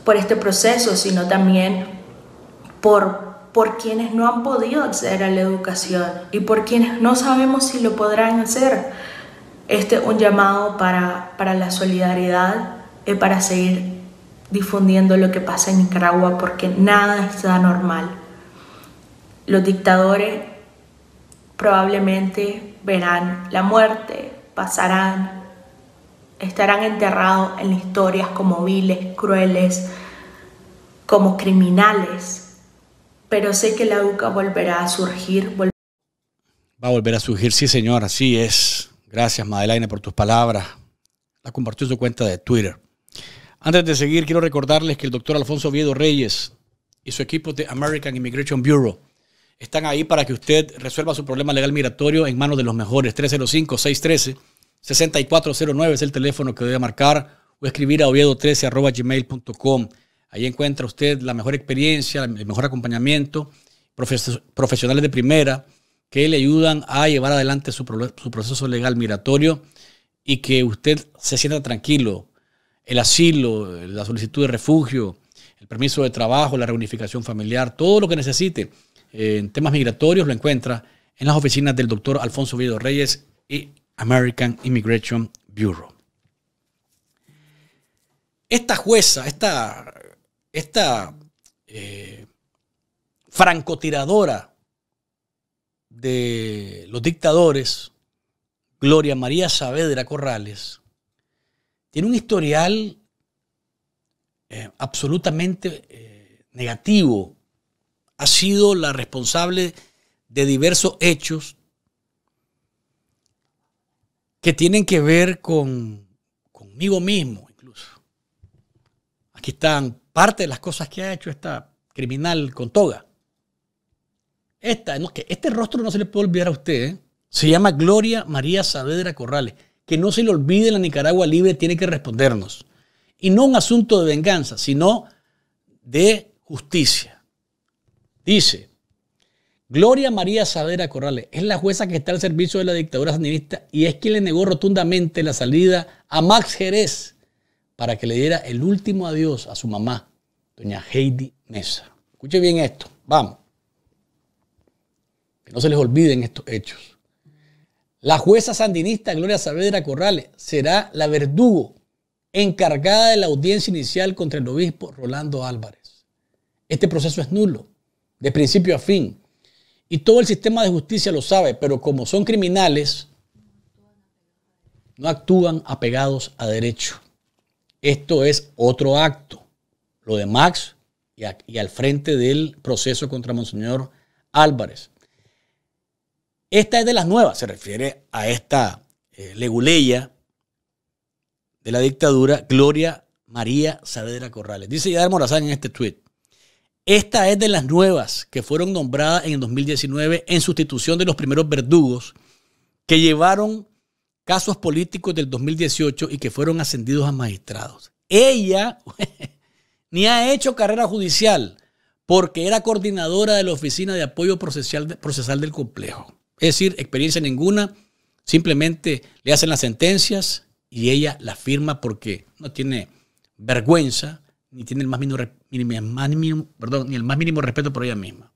por este proceso, sino también por, por quienes no han podido acceder a la educación y por quienes no sabemos si lo podrán hacer. Este es un llamado para, para la solidaridad y para seguir difundiendo lo que pasa en Nicaragua porque nada está normal. Los dictadores probablemente verán la muerte, pasarán, estarán enterrados en historias como viles, crueles, como criminales, pero sé que la UCA volverá a surgir. Va a volver a surgir, sí señor, así es. Gracias Madelaine por tus palabras. La compartió en su cuenta de Twitter. Antes de seguir, quiero recordarles que el doctor Alfonso Oviedo Reyes y su equipo de American Immigration Bureau están ahí para que usted resuelva su problema legal migratorio en manos de los mejores. 305-613-6409 es el teléfono que debe marcar o escribir a oviedo13.gmail.com. Ahí encuentra usted la mejor experiencia, el mejor acompañamiento, profesionales de primera que le ayudan a llevar adelante su proceso legal migratorio y que usted se sienta tranquilo. El asilo, la solicitud de refugio, el permiso de trabajo, la reunificación familiar, todo lo que necesite en temas migratorios lo encuentra en las oficinas del doctor Alfonso Vido Reyes y American Immigration Bureau. Esta jueza, esta, esta eh, francotiradora de los dictadores, Gloria María Saavedra Corrales, tiene un historial eh, absolutamente eh, negativo ha sido la responsable de diversos hechos que tienen que ver con conmigo mismo incluso. Aquí están parte de las cosas que ha hecho esta criminal con toga. Esta, no, que este rostro no se le puede olvidar a usted. ¿eh? Se llama Gloria María Saavedra Corrales. Que no se le olvide la Nicaragua libre, tiene que respondernos. Y no un asunto de venganza, sino de justicia. Dice, Gloria María Saavedra Corrales es la jueza que está al servicio de la dictadura sandinista y es quien le negó rotundamente la salida a Max Jerez para que le diera el último adiós a su mamá, doña Heidi Mesa. Escuche bien esto, vamos. Que no se les olviden estos hechos. La jueza sandinista Gloria Saavedra Corrales será la verdugo encargada de la audiencia inicial contra el obispo Rolando Álvarez. Este proceso es nulo de principio a fin. Y todo el sistema de justicia lo sabe, pero como son criminales, no actúan apegados a derecho. Esto es otro acto, lo de Max y, al frente del proceso contra Monseñor Álvarez. Esta es de las nuevas, se refiere a esta eh, leguleya de la dictadura, Gloria María Saavedra Corrales. Dice Yadar Morazán en este tweet. Esta es de las nuevas que fueron nombradas en el 2019 en sustitución de los primeros verdugos que llevaron casos políticos del 2018 y que fueron ascendidos a magistrados. Ella ni ha hecho carrera judicial porque era coordinadora de la Oficina de Apoyo Procesal, procesal del Complejo. Es decir, experiencia ninguna, simplemente le hacen las sentencias y ella las firma porque no tiene vergüenza ni tiene el más mínimo, perdón, ni el más mínimo respeto por ella misma.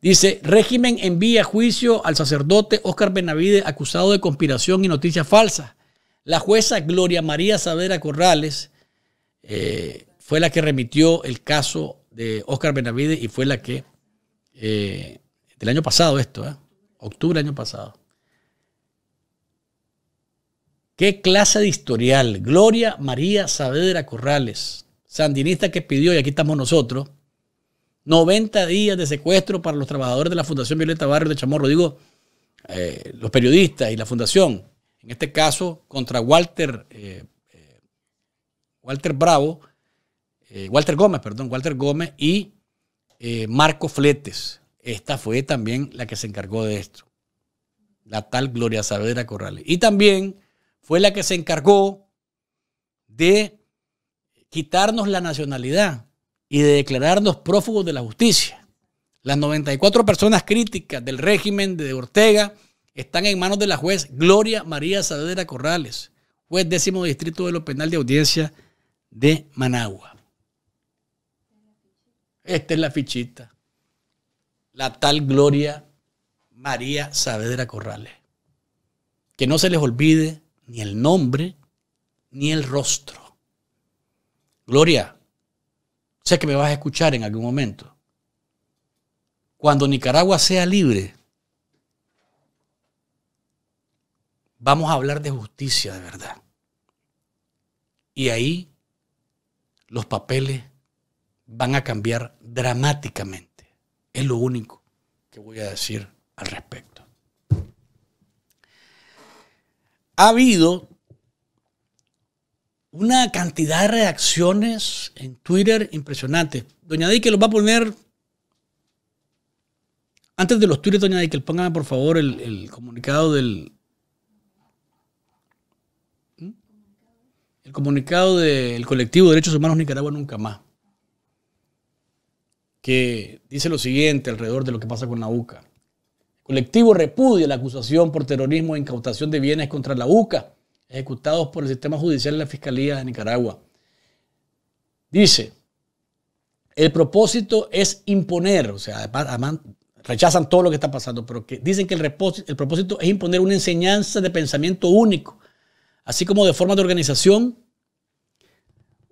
Dice, régimen envía juicio al sacerdote Óscar Benavides acusado de conspiración y noticias falsas. La jueza Gloria María Savera Corrales eh, fue la que remitió el caso de Óscar Benavides y fue la que, eh, del año pasado esto, ¿eh? octubre del año pasado, ¿Qué clase de historial? Gloria María Saavedra Corrales, sandinista que pidió, y aquí estamos nosotros, 90 días de secuestro para los trabajadores de la Fundación Violeta Barrio de Chamorro. Digo, eh, los periodistas y la fundación, en este caso contra Walter, eh, eh, Walter Bravo, Walter Gómez, perdón, Walter Gómez y Marco Fletes. Esta fue también la que se encargó de esto, la tal Gloria Saavedra Corrales. Y también fue la que se encargó de quitarnos la nacionalidad y de declararnos prófugos de la justicia. Las 94 personas críticas del régimen de Ortega están en manos de la juez Gloria María Saavedra Corrales, juez décimo distrito de lo penal de audiencia de Managua. Esta es la fichita. La tal Gloria María Saavedra Corrales. Que no se les olvide ni el nombre, ni el rostro. Gloria, sé que me vas a escuchar en algún momento. Cuando Nicaragua sea libre, vamos a hablar de justicia de verdad. Y ahí los papeles van a cambiar dramáticamente. Es lo único que voy a decir al respecto. ha habido una cantidad de reacciones en Twitter impresionantes. Doña Dike los va a poner. Antes de los tweets, Doña Dike, póngame por favor el, comunicado del. ¿Mm? El comunicado del colectivo de Derechos Humanos Nicaragua Nunca Más. Que dice lo siguiente alrededor de lo que pasa con la UCA. Colectivo repudia la acusación por terrorismo e incautación de bienes contra la UCA, ejecutados por el sistema judicial de la Fiscalía de Nicaragua. Dice, el propósito es imponer, o sea, rechazan todo lo que está pasando, pero dicen que el, propósito es imponer una enseñanza de pensamiento único, así como de forma de organización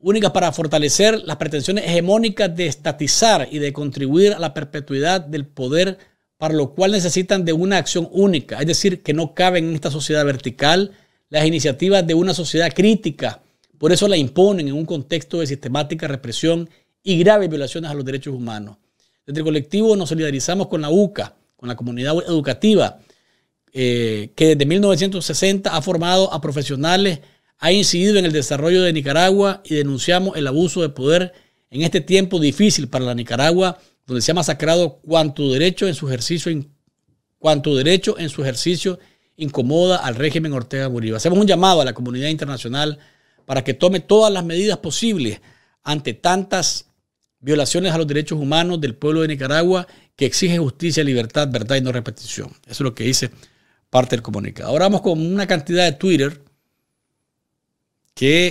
única para fortalecer las pretensiones hegemónicas de estatizar y de contribuir a la perpetuidad del poder para lo cual necesitan de una acción única, es decir, que no caben en esta sociedad vertical las iniciativas de una sociedad crítica. Por eso la imponen en un contexto de sistemática represión y graves violaciones a los derechos humanos. Desde el colectivo nos solidarizamos con la UCA, con la comunidad educativa, eh, que desde 1960 ha formado a profesionales, ha incidido en el desarrollo de Nicaragua y denunciamos el abuso de poder en este tiempo difícil para la Nicaragua donde se ha masacrado cuanto derecho en su ejercicio, cuanto derecho en su ejercicio incomoda al régimen Ortega Murillo. Hacemos un llamado a la comunidad internacional para que tome todas las medidas posibles ante tantas violaciones a los derechos humanos del pueblo de Nicaragua que exige justicia, libertad, verdad y no repetición. Eso es lo que dice parte del comunicado. Ahora vamos con una cantidad de Twitter que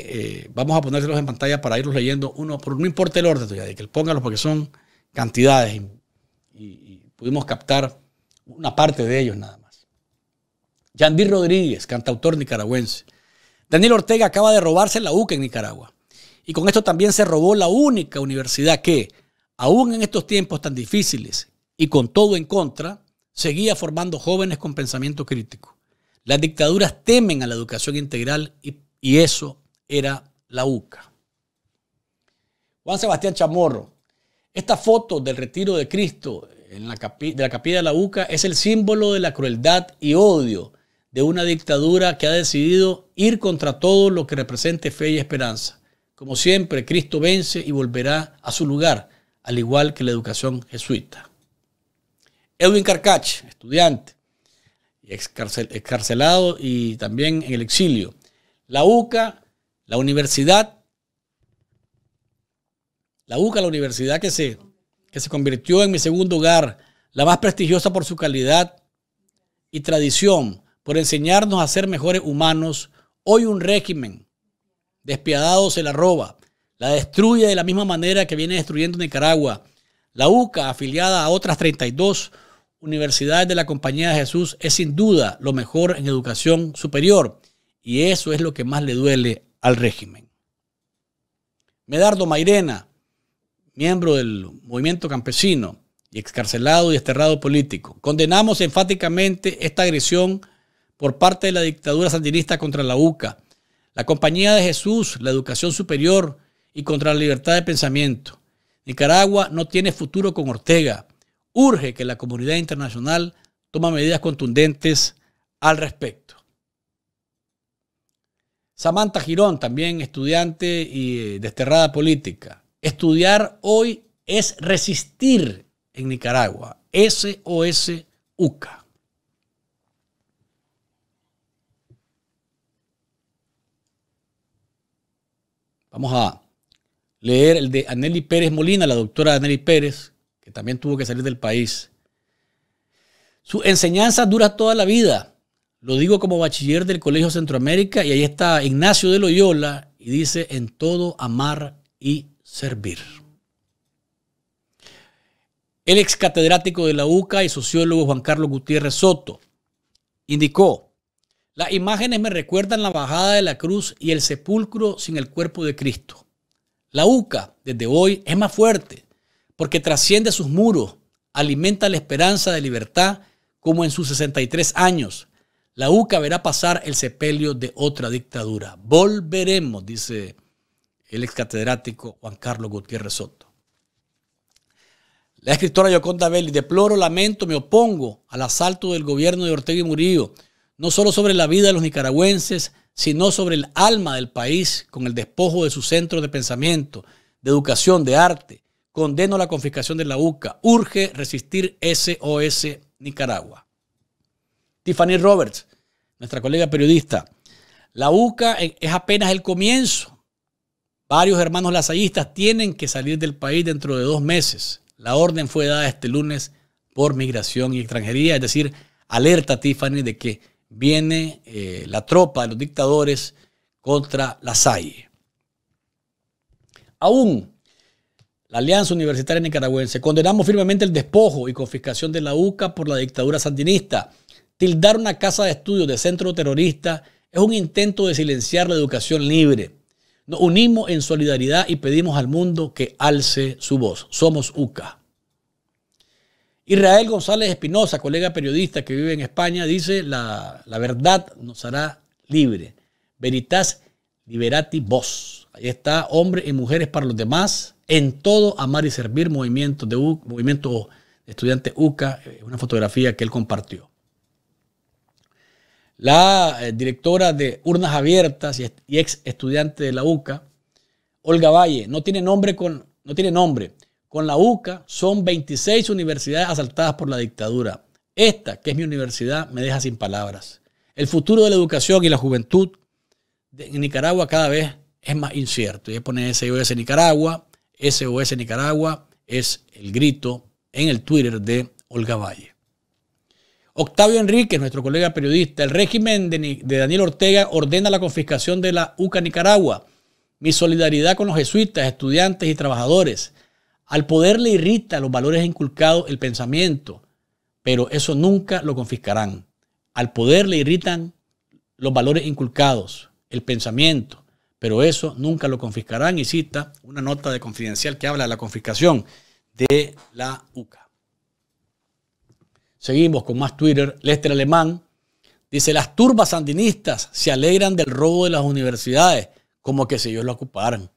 eh, vamos a ponérselos en pantalla para irlos leyendo uno por no importa el orden, que pónganlos porque son cantidades y, pudimos captar una parte de ellos nada más. Yandir Rodríguez, cantautor nicaragüense. Daniel Ortega acaba de robarse la UCA en Nicaragua. Y con esto también se robó la única universidad que, aún en estos tiempos tan difíciles y con todo en contra, seguía formando jóvenes con pensamiento crítico. Las dictaduras temen a la educación integral y eso era la UCA. Juan Sebastián Chamorro, esta foto del retiro de Cristo en la de la capilla de la UCA es el símbolo de la crueldad y odio de una dictadura que ha decidido ir contra todo lo que represente fe y esperanza. Como siempre, Cristo vence y volverá a su lugar, al igual que la educación jesuita. Edwin Carcach, estudiante, excarcelado y también en el exilio. La UCA, la universidad, la UCA, la universidad que se, que se convirtió en mi segundo hogar, la más prestigiosa por su calidad y tradición, por enseñarnos a ser mejores humanos, hoy un régimen despiadado se la roba, la destruye de la misma manera que viene destruyendo Nicaragua. La UCA, afiliada a otras 32 universidades de la Compañía de Jesús, es sin duda lo mejor en educación superior. Y eso es lo que más le duele al régimen. Medardo Mairena, miembro del movimiento campesino y excarcelado y desterrado político. Condenamos enfáticamente esta agresión por parte de la dictadura sandinista contra la UCA, la Compañía de Jesús, la educación superior y contra la libertad de pensamiento. Nicaragua no tiene futuro con Ortega. Urge que la comunidad internacional tome medidas contundentes al respecto. Samantha Girón, también estudiante y eh, desterrada política. Estudiar hoy es resistir en Nicaragua. SOS UCA. Vamos a leer el de Aneli Pérez Molina, la doctora Aneli Pérez, que también tuvo que salir del país. Su enseñanza dura toda la vida. Lo digo como bachiller del Colegio Centroamérica y ahí está Ignacio de Loyola y dice en todo amar y servir. El ex catedrático de la UCA y sociólogo Juan Carlos Gutiérrez Soto indicó, las imágenes me recuerdan la bajada de la cruz y el sepulcro sin el cuerpo de Cristo. La UCA desde hoy es más fuerte porque trasciende sus muros, alimenta la esperanza de libertad como en sus 63 años. La UCA verá pasar el sepelio de otra dictadura. Volveremos, dice el ex catedrático Juan Carlos Gutiérrez Soto. La escritora Yoconda Belli, deploro, lamento, me opongo al asalto del gobierno de Ortega y Murillo, no solo sobre la vida de los nicaragüenses, sino sobre el alma del país con el despojo de su centro de pensamiento, de educación, de arte. Condeno la confiscación de la UCA. Urge resistir SOS Nicaragua. Tiffany Roberts, nuestra colega periodista. La UCA es apenas el comienzo Varios hermanos lasallistas tienen que salir del país dentro de dos meses. La orden fue dada este lunes por migración y extranjería, es decir, alerta Tiffany de que viene eh, la tropa de los dictadores contra la SAI. Aún, la Alianza Universitaria Nicaragüense, condenamos firmemente el despojo y confiscación de la UCA por la dictadura sandinista. Tildar una casa de estudios de centro terrorista es un intento de silenciar la educación libre nos unimos en solidaridad y pedimos al mundo que alce su voz. Somos UCA. Israel González Espinosa, colega periodista que vive en España, dice, la, verdad nos hará libre. Veritas liberati vos. Ahí está, hombres y mujeres para los demás, en todo amar y servir, movimiento de estudiantes movimiento estudiante UCA, eh, una fotografía que él compartió. La eh, directora de Urnas Abiertas y ex estudiante de la UCA, Olga Valle, no tiene nombre con, no tiene nombre. Con la UCA son 26 universidades asaltadas por la dictadura. Esta, que es mi universidad, me deja sin palabras. El futuro de la educación y la juventud en Nicaragua cada vez es más incierto. Y pone SOS Nicaragua, SOS Nicaragua es el grito en el Twitter de Olga Valle. Octavio Enrique, nuestro colega periodista, el régimen de, Daniel Ortega ordena la confiscación de la UCA Nicaragua. Mi solidaridad con los jesuitas, estudiantes y trabajadores. Al poder le irrita los valores inculcados, el pensamiento, pero eso nunca lo confiscarán. Al poder le irritan los valores inculcados, el pensamiento, pero eso nunca lo confiscarán. Y cita una nota de confidencial que habla de la confiscación de la UCA. Seguimos con más Twitter. Lester Alemán dice, las turbas sandinistas se alegran del robo de las universidades, como que si ellos lo ocuparan.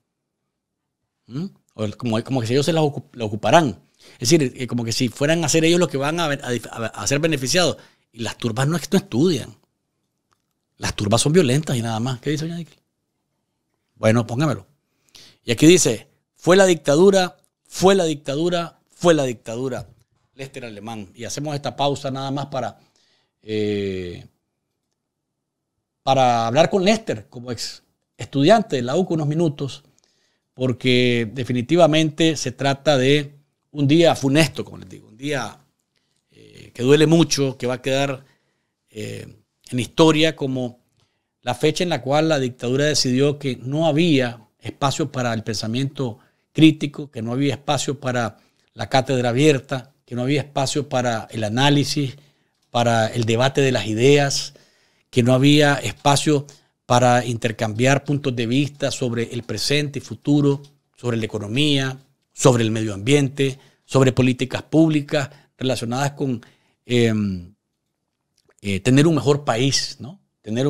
¿Mm? O como, que si ellos se las ocuparán. Es decir, eh, como que si fueran a ser ellos los que van a, ser beneficiados. Y las turbas no, estudian. Las turbas son violentas y nada más. ¿Qué dice, doña Bueno, póngamelo. Y aquí dice, fue la dictadura, fue la dictadura, fue la dictadura. Lester Alemán. Y hacemos esta pausa nada más para, eh, para hablar con Lester como ex estudiante de la UCU unos minutos, porque definitivamente se trata de un día funesto, como les digo, un día eh, que duele mucho, que va a quedar eh, en historia como la fecha en la cual la dictadura decidió que no había espacio para el pensamiento crítico, que no había espacio para la cátedra abierta, que no había espacio para el análisis, para el debate de las ideas, que no había espacio para intercambiar puntos de vista sobre el presente y futuro, sobre la economía, sobre el medio ambiente, sobre políticas públicas relacionadas con em, eh, tener un mejor país, ¿no? tener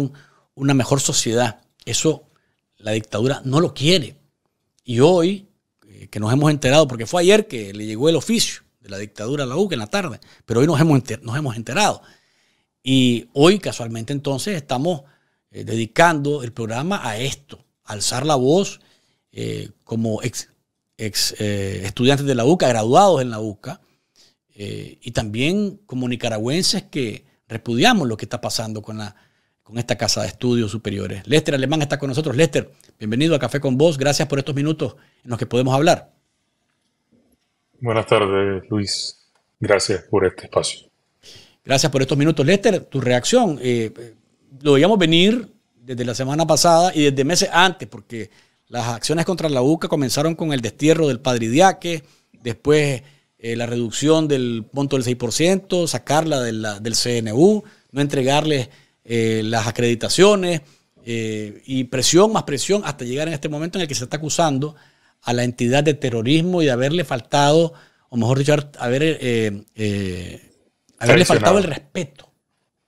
una mejor sociedad. Eso la dictadura no lo quiere. Y hoy, eh, que nos hemos enterado, porque fue ayer que le llegó el oficio de la dictadura de la UCA en la tarde, pero hoy nos hemos, nos hemos enterado. Y hoy casualmente entonces estamos eh, dedicando el programa a esto, alzar la voz eh, como ex, eh, estudiantes de la UCA, graduados en la UCA, y también como nicaragüenses que repudiamos lo que está pasando con, la, con esta casa de estudios superiores. Lester Alemán está con nosotros. Lester, bienvenido a Café con Vos. Gracias por estos minutos en los que podemos hablar. Buenas tardes, Luis. Gracias por este espacio. Gracias por estos minutos. Lester, tu reacción. Eh, lo veíamos venir desde la semana pasada y desde meses antes, porque las acciones contra la UCA comenzaron con el destierro del Idiaque, después eh, la reducción del monto del 6%, sacarla del CNU, no entregarles eh, las acreditaciones y presión más presión hasta llegar en este momento en el que se está acusando a la entidad de terrorismo y de haberle faltado, o mejor dicho, haber, eh, eh, haberle faltado el respeto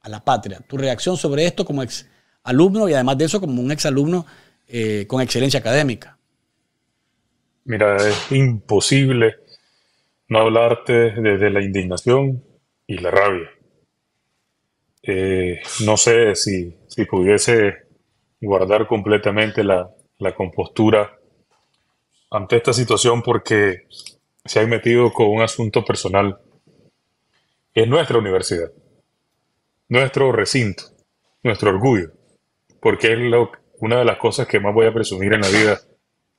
a la patria. Tu reacción sobre esto como ex alumno y además de eso como un ex alumno eh, con excelencia académica. Mira, es imposible no hablarte de la indignación y la rabia. no sé si, pudiese guardar completamente la, la compostura ante esta situación porque se ha metido con un asunto personal. Es nuestra universidad, nuestro recinto, nuestro orgullo, porque es una de las cosas que más voy a presumir en la vida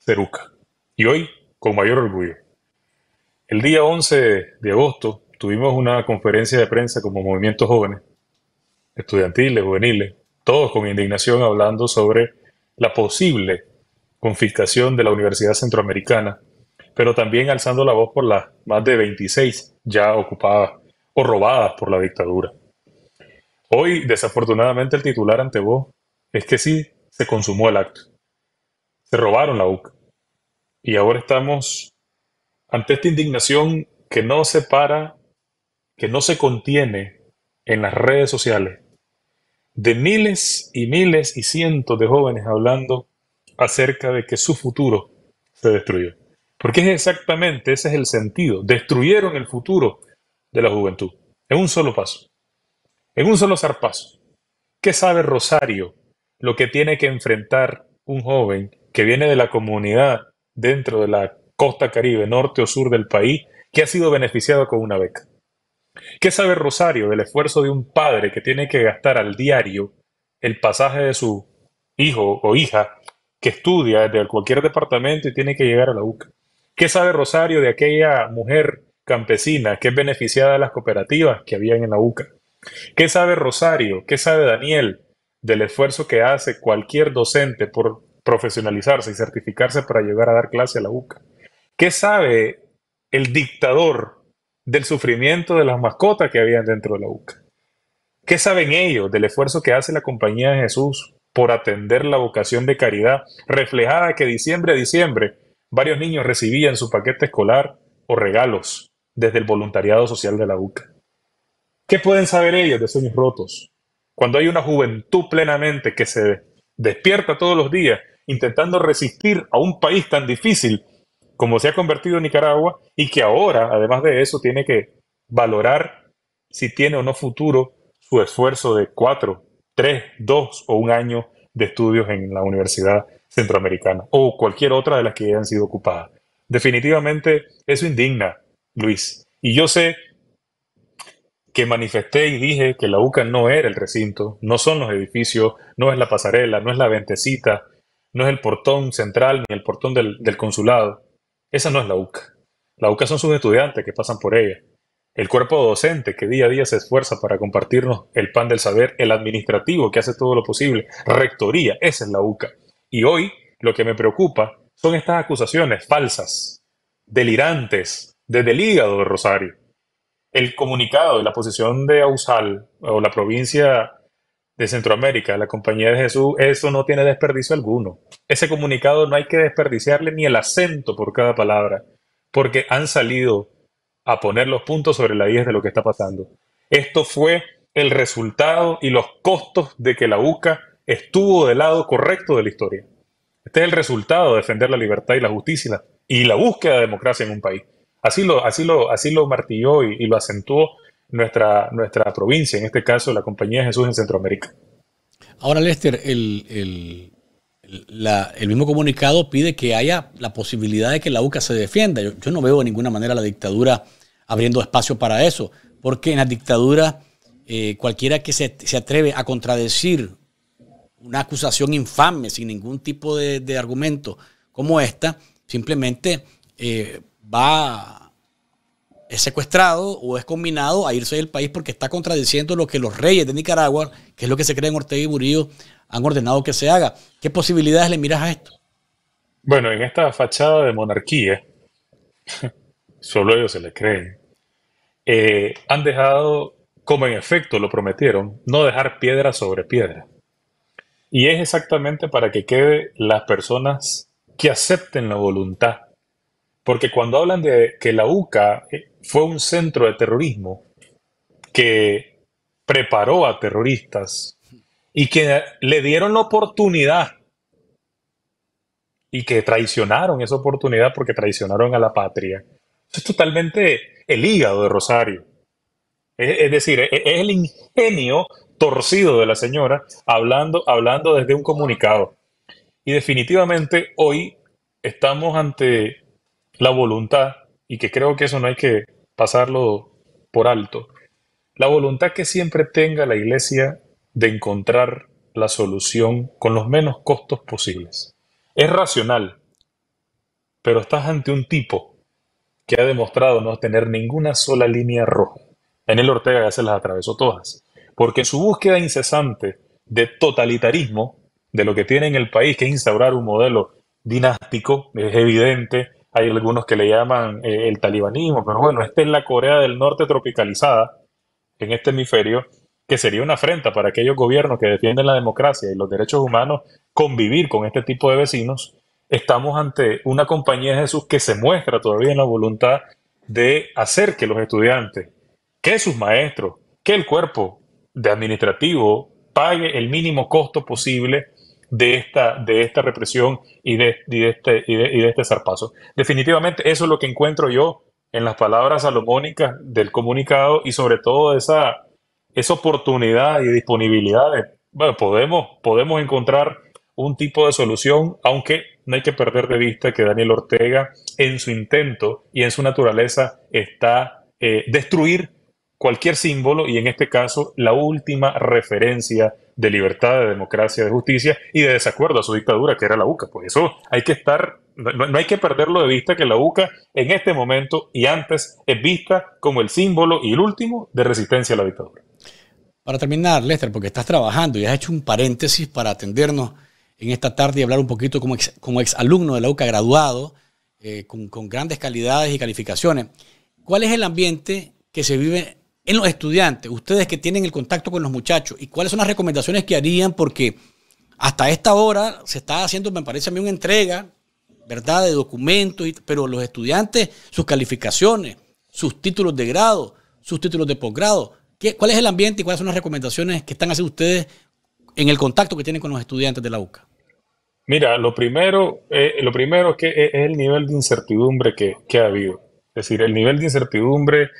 Ceruca. Y hoy, con mayor orgullo. El día 11 de agosto tuvimos una conferencia de prensa como movimientos jóvenes, estudiantiles, juveniles, todos con indignación hablando sobre la posible confiscación de la Universidad Centroamericana, pero también alzando la voz por las más de 26 ya ocupadas o robadas por la dictadura. Hoy, desafortunadamente, el titular ante vos es que sí, se consumó el acto. Se robaron la UCA. Y ahora estamos ante esta indignación que no se para, que no se contiene en las redes sociales, de miles y miles y cientos de jóvenes hablando acerca de que su futuro se destruyó. Porque es exactamente, ese es el sentido. Destruyeron el futuro de la juventud. En un solo paso. En un solo zarpazo. ¿Qué sabe Rosario lo que tiene que enfrentar un joven que viene de la comunidad dentro de la costa caribe, norte o sur del país, que ha sido beneficiado con una beca? ¿Qué sabe Rosario del esfuerzo de un padre que tiene que gastar al diario el pasaje de su hijo o hija que estudia desde cualquier departamento y tiene que llegar a la UCA. ¿Qué sabe Rosario de aquella mujer campesina que es beneficiada de las cooperativas que habían en la UCA? ¿Qué sabe Rosario? ¿Qué sabe Daniel del esfuerzo que hace cualquier docente por profesionalizarse y certificarse para llegar a dar clase a la UCA? ¿Qué sabe el dictador del sufrimiento de las mascotas que habían dentro de la UCA? ¿Qué saben ellos del esfuerzo que hace la Compañía de Jesús por atender la vocación de caridad, reflejada que diciembre a diciembre varios niños recibían su paquete escolar o regalos desde el voluntariado social de la UCA. ¿Qué pueden saber ellos de sueños rotos? Cuando hay una juventud plenamente que se despierta todos los días intentando resistir a un país tan difícil como se ha convertido en Nicaragua y que ahora, además de eso, tiene que valorar si tiene o no futuro su esfuerzo de cuatro tres, dos o un año de estudios en la Universidad Centroamericana o cualquier otra de las que hayan sido ocupadas. Definitivamente eso indigna, Luis. Y yo sé que manifesté y dije que la UCA no era el recinto, no son los edificios, no es la pasarela, no es la ventecita, no es el portón central ni el portón del, del consulado. Esa no es la UCA. La UCA son sus estudiantes que pasan por ella el cuerpo docente que día a día se esfuerza para compartirnos el pan del saber, el administrativo que hace todo lo posible, rectoría, esa es la UCA. Y hoy lo que me preocupa son estas acusaciones falsas, delirantes, desde el hígado de Rosario. El comunicado de la posición de Ausal o la provincia de Centroamérica, la Compañía de Jesús, eso no tiene desperdicio alguno. Ese comunicado no hay que desperdiciarle ni el acento por cada palabra, porque han salido a poner los puntos sobre la 10 e de lo que está pasando. Esto fue el resultado y los costos de que la UCA estuvo del lado correcto de la historia. Este es el resultado de defender la libertad y la justicia y la búsqueda de democracia en un país. Así lo, así así lo martilló y, lo acentuó nuestra, nuestra provincia, en este caso la Compañía de Jesús en Centroamérica. Ahora, Lester, el, el mismo comunicado pide que haya la posibilidad de que la UCA se defienda. Yo, no veo de ninguna manera la dictadura abriendo espacio para eso, porque en la dictadura eh, cualquiera que se, atreve a contradecir una acusación infame sin ningún tipo de, argumento como esta, simplemente eh, va es secuestrado o es combinado a irse del país porque está contradiciendo lo que los reyes de Nicaragua, que es lo que se cree en Ortega y Murillo, han ordenado que se haga. ¿Qué posibilidades le miras a esto? Bueno, en esta fachada de monarquía, solo ellos se le creen, eh, han dejado, como en efecto lo prometieron, no dejar piedra sobre piedra. Y es exactamente para que quede las personas que acepten la voluntad. Porque cuando hablan de que la UCA eh, fue un centro de terrorismo que preparó a terroristas y que le dieron la oportunidad y que traicionaron esa oportunidad porque traicionaron a la patria. Es totalmente el hígado de Rosario. Es, decir, e, es, el ingenio torcido de la señora hablando, hablando desde un comunicado. Y definitivamente hoy estamos ante la voluntad, y que creo que eso no hay que pasarlo por alto, la voluntad que siempre tenga la iglesia de encontrar la solución con los menos costos posibles. Es racional, pero estás ante un tipo que ha demostrado no tener ninguna sola línea roja. En el Ortega ya se las atravesó todas, porque su búsqueda incesante de totalitarismo, de lo que tiene en el país, que es instaurar un modelo dinástico, es evidente, hay algunos que le llaman eh, el talibanismo, pero bueno, esta es la Corea del Norte tropicalizada en este hemisferio, que sería una afrenta para aquellos gobiernos que defienden la democracia y los derechos humanos convivir con este tipo de vecinos, estamos ante una compañía de Jesús que se muestra todavía en la voluntad de hacer que los estudiantes, que sus maestros, que el cuerpo de administrativo pague el mínimo costo posible de esta, de esta represión y de, este, de, este zarpazo. Definitivamente eso es lo que encuentro yo en las palabras salomónicas del comunicado y sobre todo de esa esa oportunidad y disponibilidad bueno, podemos, podemos encontrar un tipo de solución, aunque no hay que perder de vista que Daniel Ortega en su intento y en su naturaleza está eh, destruir cualquier símbolo y en este caso la última referencia de libertad, de democracia, de justicia y de desacuerdo a su dictadura, que era la UCA. por eso hay que estar, no, hay que perderlo de vista que la UCA en este momento y antes es vista como el símbolo y el último de resistencia a la dictadura. Para terminar, Lester, porque estás trabajando y has hecho un paréntesis para atendernos en esta tarde y hablar un poquito como exalumno como ex alumno de la UCA graduado, eh, con, con grandes calidades y calificaciones. ¿Cuál es el ambiente que se vive en los estudiantes, ustedes que tienen el contacto con los muchachos y cuáles son las recomendaciones que harían porque hasta esta hora se está haciendo, me parece a mí, una entrega, ¿verdad?, de documentos, pero los estudiantes, sus calificaciones, sus títulos de grado, sus títulos de posgrado, ¿cuál es el ambiente y cuáles son las recomendaciones que están haciendo ustedes en el contacto que tienen con los estudiantes de la UCA? Mira, lo primero, eh, lo primero es que es el nivel de incertidumbre que ha habido. Es decir, el nivel de incertidumbre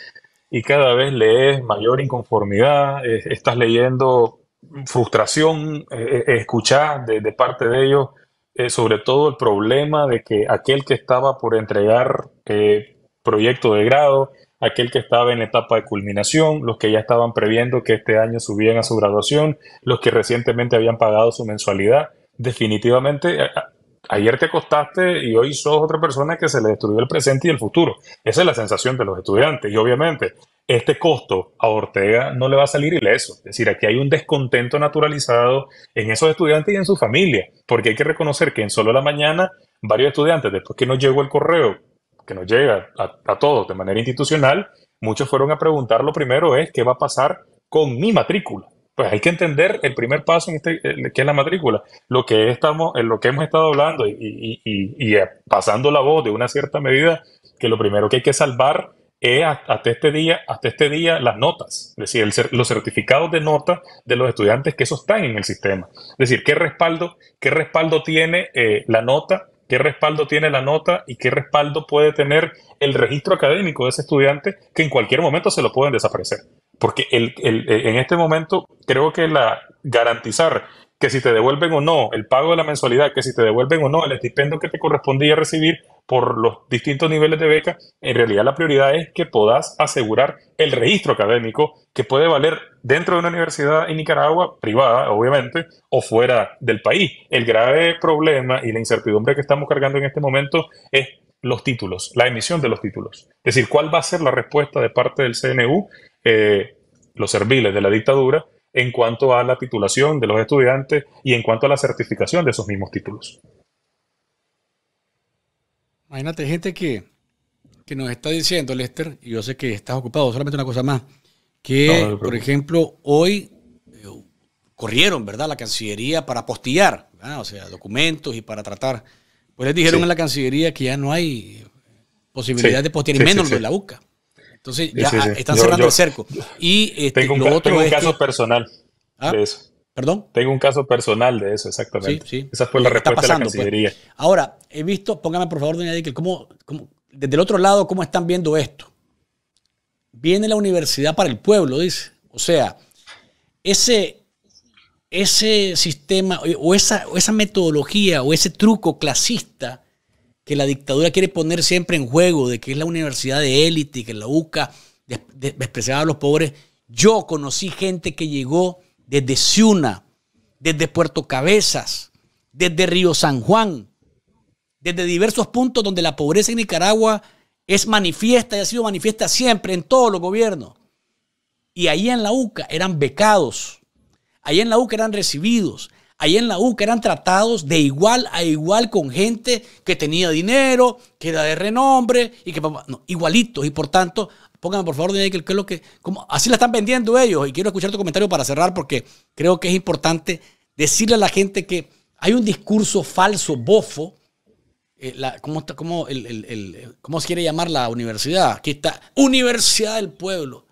y cada vez lees mayor inconformidad, estás leyendo frustración, eh, eh, de, de, parte de ellos eh, sobre todo el problema de que aquel que estaba por entregar proyecto de grado, aquel que estaba en etapa de culminación, los que ya estaban previendo que este año subían a su graduación, los que recientemente habían pagado su mensualidad. Definitivamente ayer te acostaste y hoy sos otra persona que se le destruyó el presente y el futuro. Esa es la sensación de los estudiantes. Y obviamente, este costo a Ortega no le va a salir ileso. Es decir, aquí hay un descontento naturalizado en esos estudiantes y en su familia. Porque hay que reconocer que en solo la mañana, varios estudiantes, después que nos llegó el correo, que nos llega a, a todos de manera institucional, muchos fueron a preguntar lo primero es qué va a pasar con mi matrícula pues hay que entender el primer paso en este, eh, que es la matrícula, lo que estamos, lo que hemos estado hablando y, eh, pasando la voz de una cierta medida, que lo primero que hay que salvar es hasta este día, hasta este día las notas, es decir, los certificados de nota de los estudiantes que eso están en el sistema, es decir, qué respaldo, qué respaldo tiene eh, la nota qué respaldo tiene la nota y qué respaldo puede tener el registro académico de ese estudiante que en cualquier momento se lo pueden desaparecer. Porque el, el, eh, en este momento creo que la garantizar que si te devuelven o no el pago de la mensualidad, que si te devuelven o no el estipendio que te correspondía recibir por los distintos niveles de beca, en realidad la prioridad es que puedas asegurar el registro académico que puede valer dentro de una universidad en Nicaragua, privada obviamente, o fuera del país. El grave problema y la incertidumbre que estamos cargando en este momento es los títulos, la emisión de los títulos. Es decir, cuál va a ser la respuesta de parte del CNU eh, los serviles de la dictadura en cuanto a la titulación de los estudiantes y en cuanto a la certificación de esos mismos títulos. Imagínate gente que, nos está diciendo, Lester, y yo sé que estás ocupado, solamente una cosa más, que, por ejemplo, hoy eh, corrieron, ¿verdad?, la Cancillería para postillar, o sea, documentos y para tratar. Pues les dijeron en la Cancillería que ya no hay eh, posibilidad de postear, y menos de la UCA. Entonces ya están cerrando el cerco. Y este, tengo un, caso personal ¿Ah? de eso. ¿Perdón? Tengo un caso personal de eso, exactamente. Esa fue la respuesta de la pues. Cancillería. Ahora, he visto, póngame por favor, doña Dickel, desde el otro lado, ¿cómo están viendo esto? Viene la universidad para el pueblo, dice. O sea, ese, ese sistema o esa, o esa metodología o ese truco clasista que la dictadura quiere poner siempre en juego, de que es la universidad de élite, y que la UCA despreciaba a los pobres. Yo conocí gente que llegó desde Ciuna, desde Puerto Cabezas, desde Río San Juan, desde diversos puntos donde la pobreza en Nicaragua es manifiesta y ha sido manifiesta siempre en todos los gobiernos. Y ahí en la UCA eran becados, ahí en la UCA eran recibidos, ahí en la U, eran tratados de igual a igual con gente que tenía dinero, que era de renombre y que igualitos. Y por tanto, pónganme por favor, Daniel, qué es lo que, así la están vendiendo ellos. Y quiero escuchar tu comentario para cerrar porque creo que es importante decirle a la gente que hay un discurso falso, bofo. como eh, ¿cómo, ¿Cómo se quiere llamar la universidad? Aquí está, Universidad del Pueblo.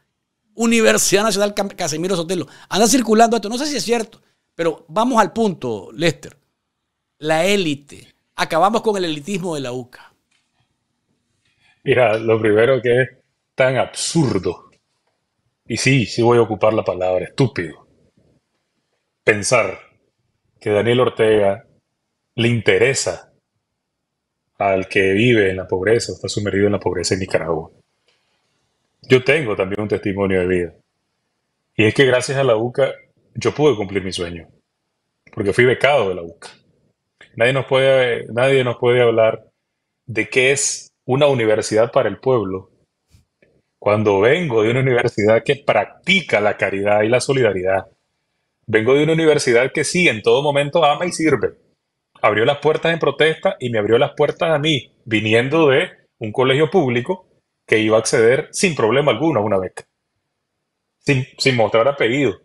Universidad Nacional Casimiro Sotelo. Anda circulando esto. No sé si es cierto. Pero vamos al punto, Lester. La élite. Acabamos con el elitismo de la UCA. Mira, lo primero que es tan absurdo. Y sí, sí voy a ocupar la palabra estúpido. Pensar que Daniel Ortega le interesa al que vive en la pobreza está sumergido en la pobreza en Nicaragua. Yo tengo también un testimonio de vida. Y es que gracias a la UCA yo pude cumplir mi sueño, porque fui becado de la UCA. Nadie nos puede, nadie nos puede hablar de qué es una universidad para el pueblo cuando vengo de una universidad que practica la caridad y la solidaridad. Vengo de una universidad que sí, en todo momento ama y sirve. Abrió las puertas en protesta y me abrió las puertas a mí, viniendo de un colegio público que iba a acceder sin problema alguno a una beca, sin, sin mostrar apellido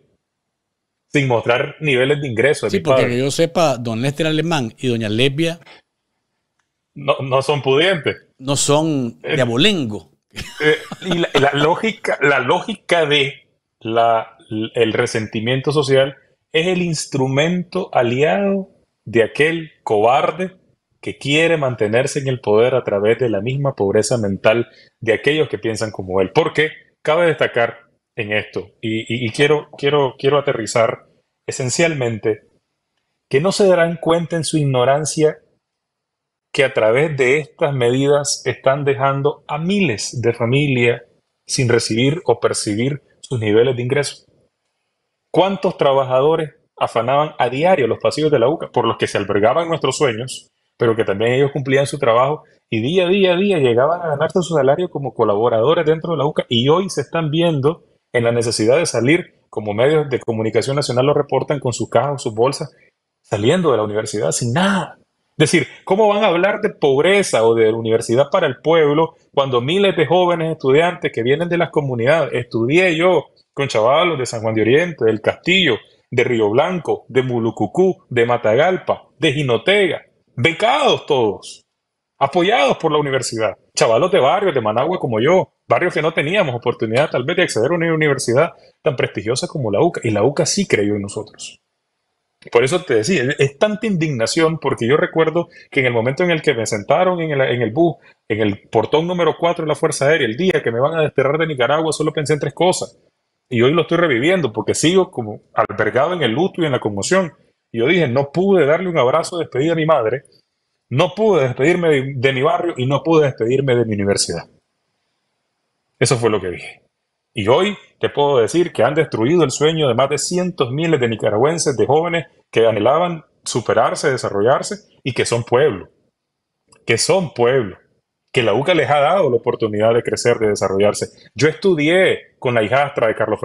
sin mostrar niveles de ingresos. sí, porque que yo sepa, don Lester Alemán y doña Lesbia no, son pudientes. No son de eh, abolengo. Eh, y la, lógica, la lógica de la, el resentimiento social es el instrumento aliado de aquel cobarde que quiere mantenerse en el poder a través de la misma pobreza mental de aquellos que piensan como él. Porque cabe destacar en esto. Y, quiero, quiero, quiero aterrizar esencialmente que no se darán cuenta en su ignorancia que a través de estas medidas están dejando a miles de familias sin recibir o percibir sus niveles de ingreso. ¿Cuántos trabajadores afanaban a diario los pasillos de la UCA por los que se albergaban nuestros sueños, pero que también ellos cumplían su trabajo y día a día a día llegaban a ganarse su salario como colaboradores dentro de la UCA y hoy se están viendo en la necesidad de salir, como medios de comunicación nacional lo reportan con sus cajas, sus bolsas, saliendo de la universidad sin nada. Es decir, ¿cómo van a hablar de pobreza o de universidad para el pueblo cuando miles de jóvenes estudiantes que vienen de las comunidades, estudié yo con chavalos de San Juan de Oriente, del Castillo, de Río Blanco, de Mulucucú, de Matagalpa, de Jinotega, becados todos, apoyados por la universidad, chavalos de barrios de Managua como yo, barrios que no teníamos oportunidad tal vez de acceder a una universidad tan prestigiosa como la UCA. Y la UCA sí creyó en nosotros. Por eso te decía, es tanta indignación porque yo recuerdo que en el momento en el que me sentaron en el, bus, en el portón número 4 de la Fuerza Aérea, el día que me van a desterrar de Nicaragua, solo pensé en tres cosas. Y hoy lo estoy reviviendo porque sigo como albergado en el luto y en la conmoción. Y yo dije, no pude darle un abrazo de despedida a mi madre, no pude despedirme de mi barrio y no pude despedirme de mi universidad. Eso fue lo que dije. Y hoy te puedo decir que han destruido el sueño de más de cientos miles de nicaragüenses, de jóvenes que anhelaban superarse, desarrollarse y que son pueblo. Que son pueblo. Que la UCA les ha dado la oportunidad de crecer, de desarrollarse. Yo estudié con la hijastra de Carlos,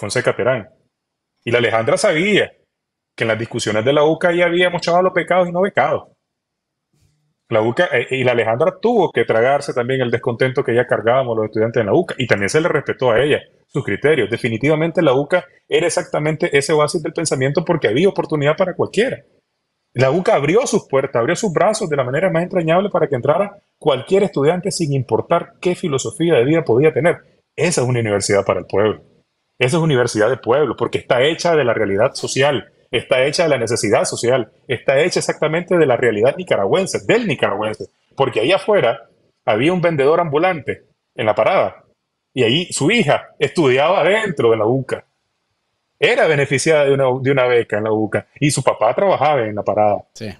Fonseca Terán. Y la Alejandra sabía que en las discusiones de la UCA ya había mostrado los pecados y no pecados la UCA, eh, y la Alejandra tuvo que tragarse también el descontento que ya cargábamos los estudiantes en la UCA, y también se le respetó a ella sus criterios. Definitivamente la UCA era exactamente ese oasis del pensamiento porque había oportunidad para cualquiera. La UCA abrió sus puertas, abrió sus brazos de la manera más entrañable para que entrara cualquier estudiante sin importar qué filosofía de vida podía tener. Esa es una universidad para el pueblo. Esa es universidad de pueblo porque está hecha de la realidad social, está hecha de la necesidad social, está hecha exactamente de la realidad nicaragüense, del nicaragüense, porque ahí afuera había un vendedor ambulante en la parada y ahí su hija estudiaba dentro de la UCA. Era beneficiada de una, beca en la UCA y su papá trabajaba en la parada. Sí.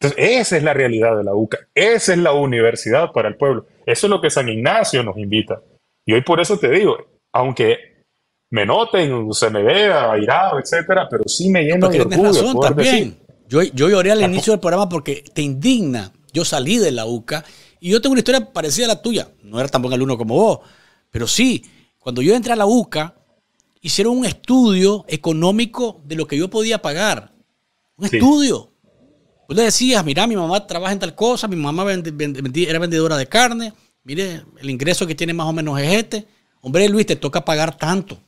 Entonces, esa es la realidad de la UCA, esa es la universidad para el pueblo, eso es lo que San Ignacio nos invita. Y hoy por eso te digo, aunque me noten, se me vea, airado, etcétera, pero sí me lleno de orgullo. Razón, también. Yo, lloré al inicio del programa porque te indigna. Yo salí de la UCA y yo tengo una historia parecida a la tuya. No era tan buen alumno como vos, pero sí, cuando yo entré a la UCA, hicieron un estudio económico de lo que yo podía pagar. Un estudio. Vos le decías, mira, mi mamá trabaja en tal cosa, mi mamá era vendedora de carne, mire, el ingreso que tiene más o menos es este. Hombre, Luis, te toca pagar tanto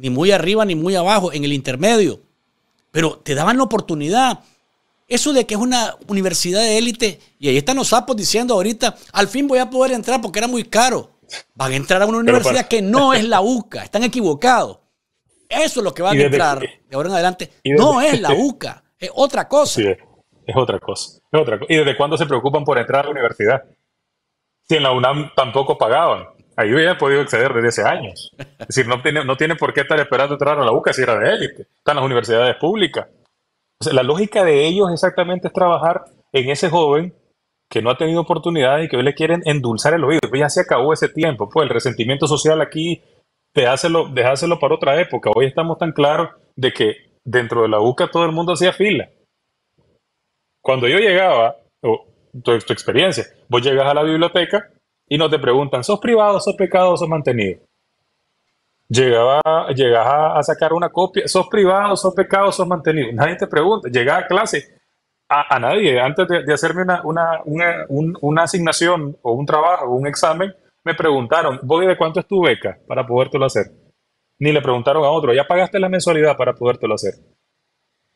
ni muy arriba ni muy abajo, en el intermedio. Pero te daban la oportunidad. Eso de que es una universidad de élite, y ahí están los sapos diciendo ahorita, al fin voy a poder entrar porque era muy caro. Van a entrar a una universidad que no es la UCA, están equivocados. Eso es lo que van a entrar de ahora en adelante. No es la UCA, es otra cosa. Sí, es otra cosa. otra... ¿Y desde cuándo se preocupan por entrar a la universidad? Si en la UNAM tampoco pagaban ahí hubiera podido acceder desde hace años. Es decir, no tiene, no tiene por qué estar esperando entrar a la UCA si era de élite. Están las universidades públicas. la lógica de ellos exactamente es trabajar en ese joven que no ha tenido oportunidades y que hoy le quieren endulzar el oído. Pues ya se acabó ese tiempo. Pues el resentimiento social aquí, dejáselo, dejáselo para otra época. Hoy estamos tan claros de que dentro de la UCA todo el mundo hacía fila. Cuando yo llegaba, o tu, tu experiencia, vos llegas a la biblioteca y no te preguntan, ¿sos privado, sos pecado, sos mantenido? Llegaba, llegas a, sacar una copia, ¿sos privado, sos pecado, sos mantenido? Nadie te pregunta, llegas a clase, a, nadie, antes de, hacerme una, una, asignación o un trabajo o un examen, me preguntaron, ¿voy de cuánto es tu beca para podértelo hacer? Ni le preguntaron a otro, ¿ya pagaste la mensualidad para podértelo hacer?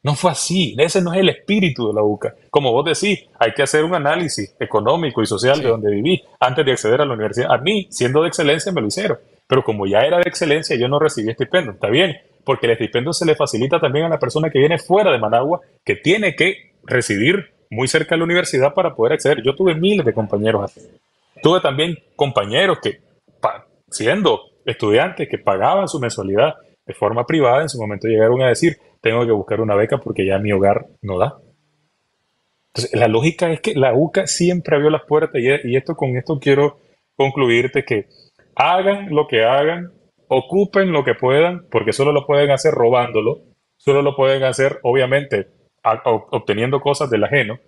No fue así, ese no es el espíritu de la UCA. Como vos decís, hay que hacer un análisis económico y social de donde viví antes de acceder a la universidad. A mí, siendo de excelencia, me lo hicieron. Pero como ya era de excelencia, yo no recibí estipendio. Está bien, porque el estipendio se le facilita también a la persona que viene fuera de Managua, que tiene que residir muy cerca de la universidad para poder acceder. Yo tuve miles de compañeros así. Tuve también compañeros que, siendo estudiantes, que pagaban su mensualidad de forma privada, en su momento llegaron a decir, tengo que buscar una beca porque ya mi hogar no da. Entonces, la lógica es que la UCA siempre abrió las puertas y, esto con esto quiero concluirte que hagan lo que hagan, ocupen lo que puedan, porque solo lo pueden hacer robándolo, solo lo pueden hacer obviamente obteniendo cosas del ajeno.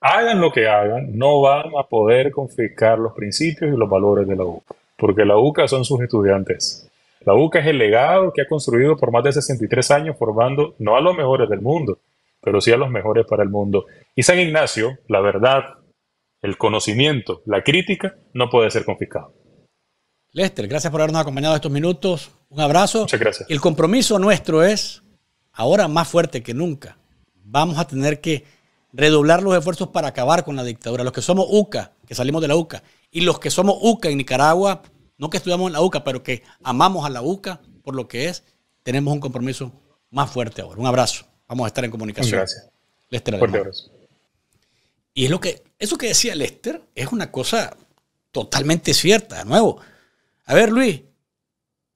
Hagan lo que hagan, no van a poder confiscar los principios y los valores de la UCA, porque la UCA son sus estudiantes. La UCA es el legado que ha construido por más de 63 años formando no a los mejores del mundo, pero sí a los mejores para el mundo. Y San Ignacio, la verdad, el conocimiento, la crítica, no puede ser confiscado. Lester, gracias por habernos acompañado estos minutos. Un abrazo. Muchas gracias. El compromiso nuestro es, ahora más fuerte que nunca, vamos a tener que redoblar los esfuerzos para acabar con la dictadura. Los que somos UCA, que salimos de la UCA, y los que somos UCA en Nicaragua, no que estudiamos en la UCA, pero que amamos a la UCA por lo que es, tenemos un compromiso más fuerte ahora. Un abrazo. Vamos a estar en comunicación. Gracias. Lester Y es lo que, eso que decía Lester es una cosa totalmente cierta, de nuevo. A ver, Luis,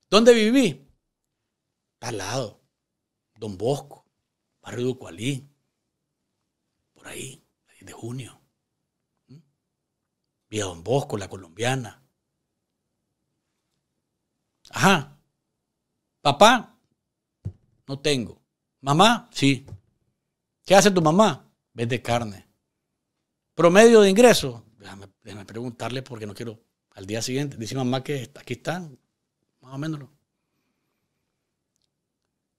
¿dónde viví? Al lado, Don Bosco, Barrio de Ducualí, por ahí, de junio. ¿Mm? Vía Don Bosco, la colombiana, Ajá. Papá, no tengo. Mamá, sí. ¿Qué hace tu mamá? Vende carne. Promedio de ingreso Déjame, preguntarle porque no quiero. Al día siguiente, dice mamá que aquí está más o menos.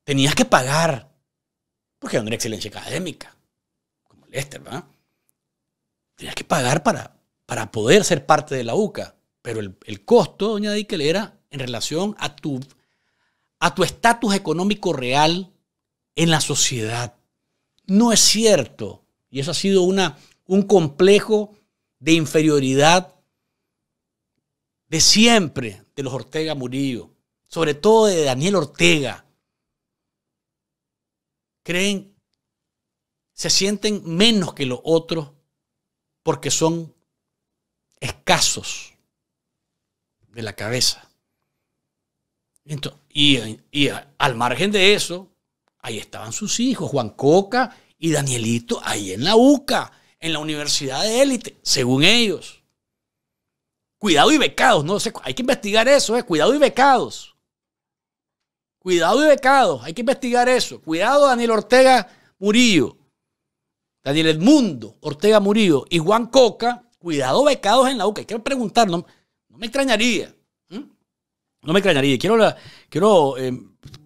Tenías que pagar, porque era una excelencia académica, como Lester, ¿verdad? Tenías que pagar para, para poder ser parte de la UCA, pero el, el costo, doña le era en relación a tu a tu estatus económico real en la sociedad. No es cierto. Y eso ha sido una, un complejo de inferioridad de siempre de los Ortega Murillo, sobre todo de Daniel Ortega. Creen, se sienten menos que los otros porque son escasos de la cabeza y, al margen de eso, ahí estaban sus hijos, Juan Coca y Danielito, ahí en la UCA, en la universidad de élite, según ellos. Cuidado y becados, no sé, hay que investigar eso, es eh, cuidado y becados. Cuidado y becados, hay que investigar eso. Cuidado Daniel Ortega Murillo, Daniel Edmundo Ortega Murillo y Juan Coca, cuidado becados en la UCA, hay que preguntar, no me extrañaría. No me extrañaría. Quiero, la, quiero que eh,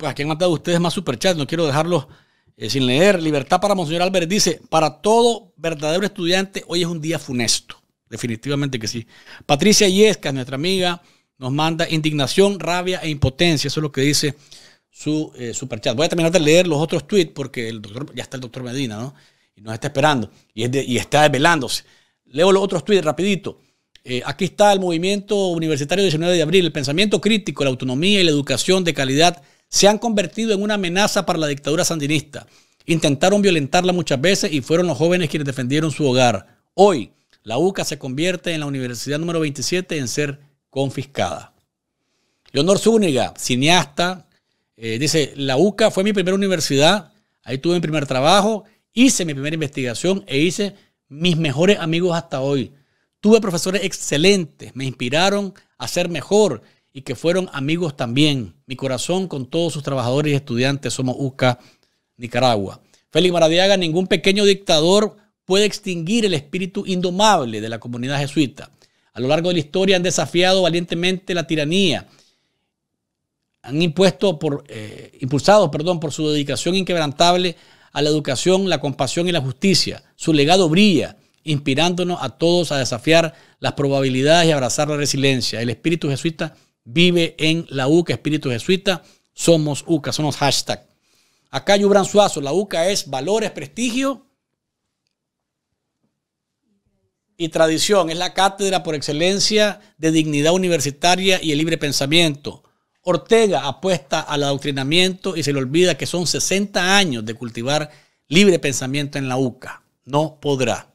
aquí han mandado ustedes más superchats, no quiero dejarlos eh, sin leer. Libertad para Monseñor Álvarez dice, para todo verdadero estudiante, hoy es un día funesto. Definitivamente que sí. Patricia Yescas, nuestra amiga, nos manda indignación, rabia e impotencia. Eso es lo que dice su eh, superchat. Voy a terminar de leer los otros tweets porque el doctor, ya está el doctor Medina, ¿no? Y nos está esperando y, y está desvelándose. Leo los otros tweets rapidito. Eh, aquí está el movimiento universitario 19 de abril. El pensamiento crítico, la autonomía y la educación de calidad se han convertido en una amenaza para la dictadura sandinista. Intentaron violentarla muchas veces y fueron los jóvenes quienes defendieron su hogar. Hoy, la UCA se convierte en la universidad número 27 en ser confiscada. Leonor Zúñiga, cineasta, eh, dice, la UCA fue mi primera universidad, ahí tuve mi primer trabajo, hice mi primera investigación e hice mis mejores amigos hasta hoy. Tuve profesores excelentes, me inspiraron a ser mejor y que fueron amigos también. Mi corazón con todos sus trabajadores y estudiantes somos UCA, Nicaragua. Félix Maradiaga, ningún pequeño dictador puede extinguir el espíritu indomable de la comunidad jesuita. A lo largo de la historia han desafiado valientemente la tiranía. Han impuesto por, eh, impulsado perdón, por su dedicación inquebrantable a la educación, la compasión y la justicia. Su legado brilla inspirándonos a todos a desafiar las probabilidades y abrazar la resiliencia. El espíritu jesuita vive en la UCA, espíritu jesuita, somos UCA, somos hashtag. Acá Yubran Suazo, la UCA es valores, prestigio y tradición. Es la cátedra por excelencia de dignidad universitaria y el libre pensamiento. Ortega apuesta al adoctrinamiento y se le olvida que son 60 años de cultivar libre pensamiento en la UCA. No podrá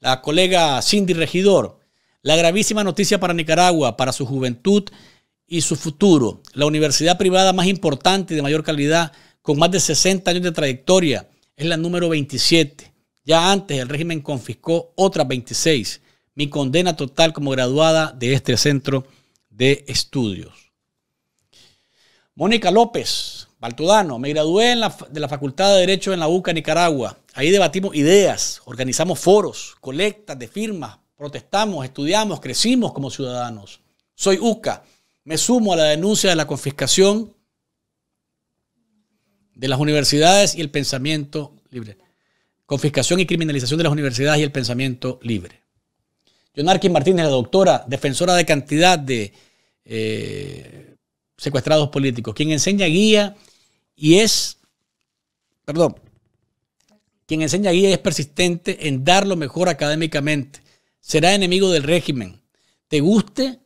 la colega Cindy Regidor, la gravísima noticia para Nicaragua, para su juventud y su futuro. La universidad privada más importante y de mayor calidad, con más de 60 años de trayectoria, es la número 27. Ya antes el régimen confiscó otras 26. Mi condena total como graduada de este centro de estudios. Mónica López, Baltudano, me gradué de la Facultad de Derecho en la UCA, Nicaragua. Ahí debatimos ideas, organizamos foros, colectas de firmas, protestamos, estudiamos, crecimos como ciudadanos. Soy UCA. Me sumo a la denuncia de la confiscación de las universidades y el pensamiento libre. Confiscación y criminalización de las universidades y el pensamiento libre. Yonarquín Martínez, la doctora, defensora de cantidad de eh, secuestrados políticos, quien enseña guía y es, perdón, quien enseña guía es persistente en dar lo mejor académicamente. Será enemigo del régimen. ¿Te guste?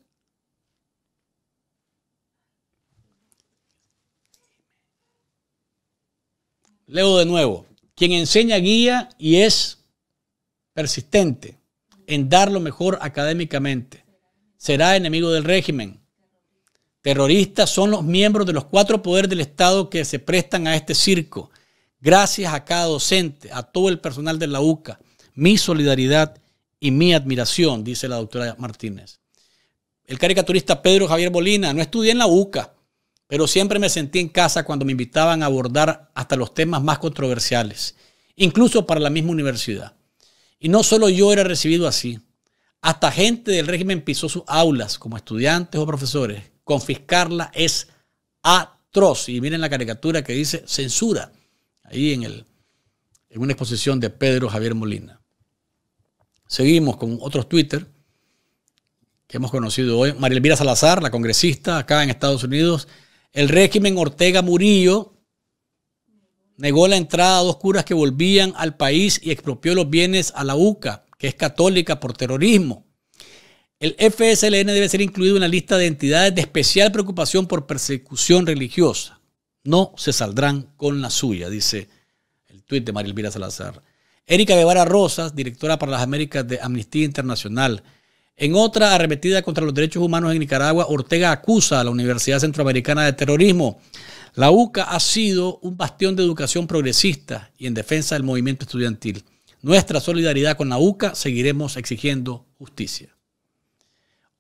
Leo de nuevo. Quien enseña guía y es persistente en dar lo mejor académicamente. Será enemigo del régimen. Terroristas son los miembros de los cuatro poderes del Estado que se prestan a este circo. Gracias a cada docente, a todo el personal de la UCA, mi solidaridad y mi admiración, dice la doctora Martínez. El caricaturista Pedro Javier Bolina, no estudié en la UCA, pero siempre me sentí en casa cuando me invitaban a abordar hasta los temas más controversiales, incluso para la misma universidad. Y no solo yo era recibido así, hasta gente del régimen pisó sus aulas como estudiantes o profesores. Confiscarla es atroz. Y miren la caricatura que dice censura ahí en, en una exposición de Pedro Javier Molina. Seguimos con otros Twitter que hemos conocido hoy. María Elvira Salazar, la congresista acá en Estados Unidos. El régimen Ortega Murillo negó la entrada a dos curas que volvían al país y expropió los bienes a la UCA, que es católica por terrorismo. El FSLN debe ser incluido en la lista de entidades de especial preocupación por persecución religiosa. No se saldrán con la suya, dice el tuit de María Elvira Salazar. Erika Guevara Rosas, directora para las Américas de Amnistía Internacional. En otra arremetida contra los derechos humanos en Nicaragua, Ortega acusa a la Universidad Centroamericana de terrorismo. La UCA ha sido un bastión de educación progresista y en defensa del movimiento estudiantil. Nuestra solidaridad con la UCA seguiremos exigiendo justicia.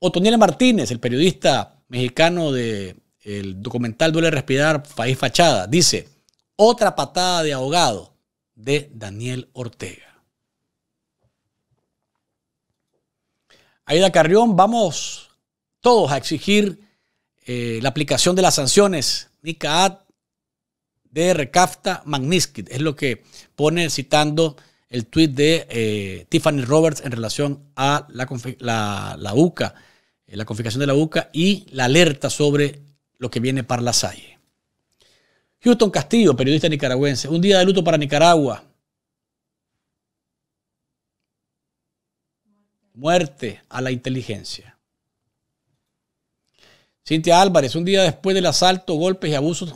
Otoniel Martínez, el periodista mexicano de el documental Duele Respirar, País Fachada, dice, otra patada de ahogado de Daniel Ortega. Aida Carrión, vamos todos a exigir eh, la aplicación de las sanciones NICAAT, de Recafta Magnitsky. Es lo que pone citando el tweet de eh, Tiffany Roberts en relación a la, la, UCA, eh, la confiscación de la UCA y la alerta sobre lo que viene para la Salle. Houston Castillo, periodista nicaragüense, un día de luto para Nicaragua. Muerte a la inteligencia. Cintia Álvarez, un día después del asalto, golpes y abusos.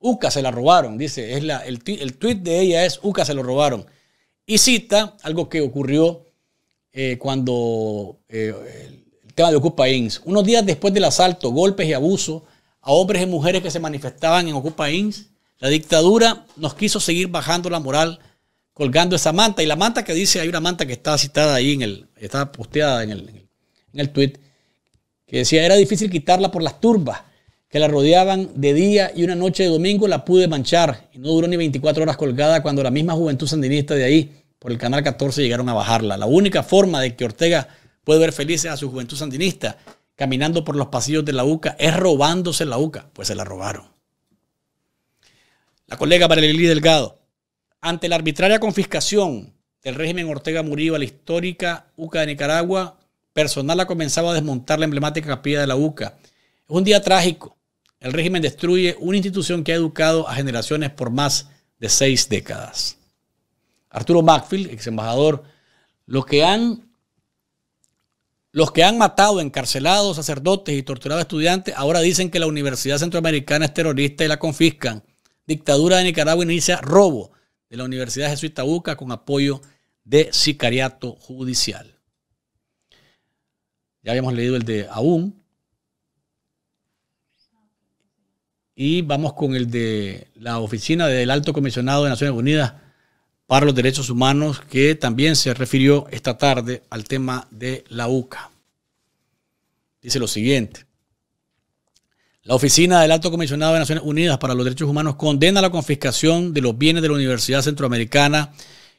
UCA se la robaron, dice. Es la, el, tuit tweet de ella es UCA se lo robaron. Y cita algo que ocurrió eh, cuando eh, tema de Ocupa Inns. Unos días después del asalto, golpes y abuso a hombres y mujeres que se manifestaban en Ocupa Inns, la dictadura nos quiso seguir bajando la moral colgando esa manta. Y la manta que dice, hay una manta que está citada ahí en el, está posteada en el, en tweet, que decía, era difícil quitarla por las turbas que la rodeaban de día y una noche de domingo la pude manchar y no duró ni 24 horas colgada cuando la misma juventud sandinista de ahí, por el Canal 14, llegaron a bajarla. La única forma de que Ortega puede ver felices a su juventud sandinista caminando por los pasillos de la UCA, es robándose la UCA, pues se la robaron. La colega Marilí Delgado, ante la arbitraria confiscación del régimen Ortega Murillo a la histórica UCA de Nicaragua, personal ha comenzado a desmontar la emblemática capilla de la UCA. Es un día trágico. El régimen destruye una institución que ha educado a generaciones por más de seis décadas. Arturo Macfield, ex embajador, lo que han los que han matado, encarcelado sacerdotes y torturado estudiantes ahora dicen que la Universidad Centroamericana es terrorista y la confiscan. Dictadura de Nicaragua inicia robo de la Universidad Jesuita UCA con apoyo de sicariato judicial. Ya habíamos leído el de Aún. Y vamos con el de la oficina del Alto Comisionado de Naciones Unidas para los Derechos Humanos, que también se refirió esta tarde al tema de la UCA. Dice lo siguiente. La Oficina del Alto Comisionado de Naciones Unidas para los Derechos Humanos condena la confiscación de los bienes de la Universidad Centroamericana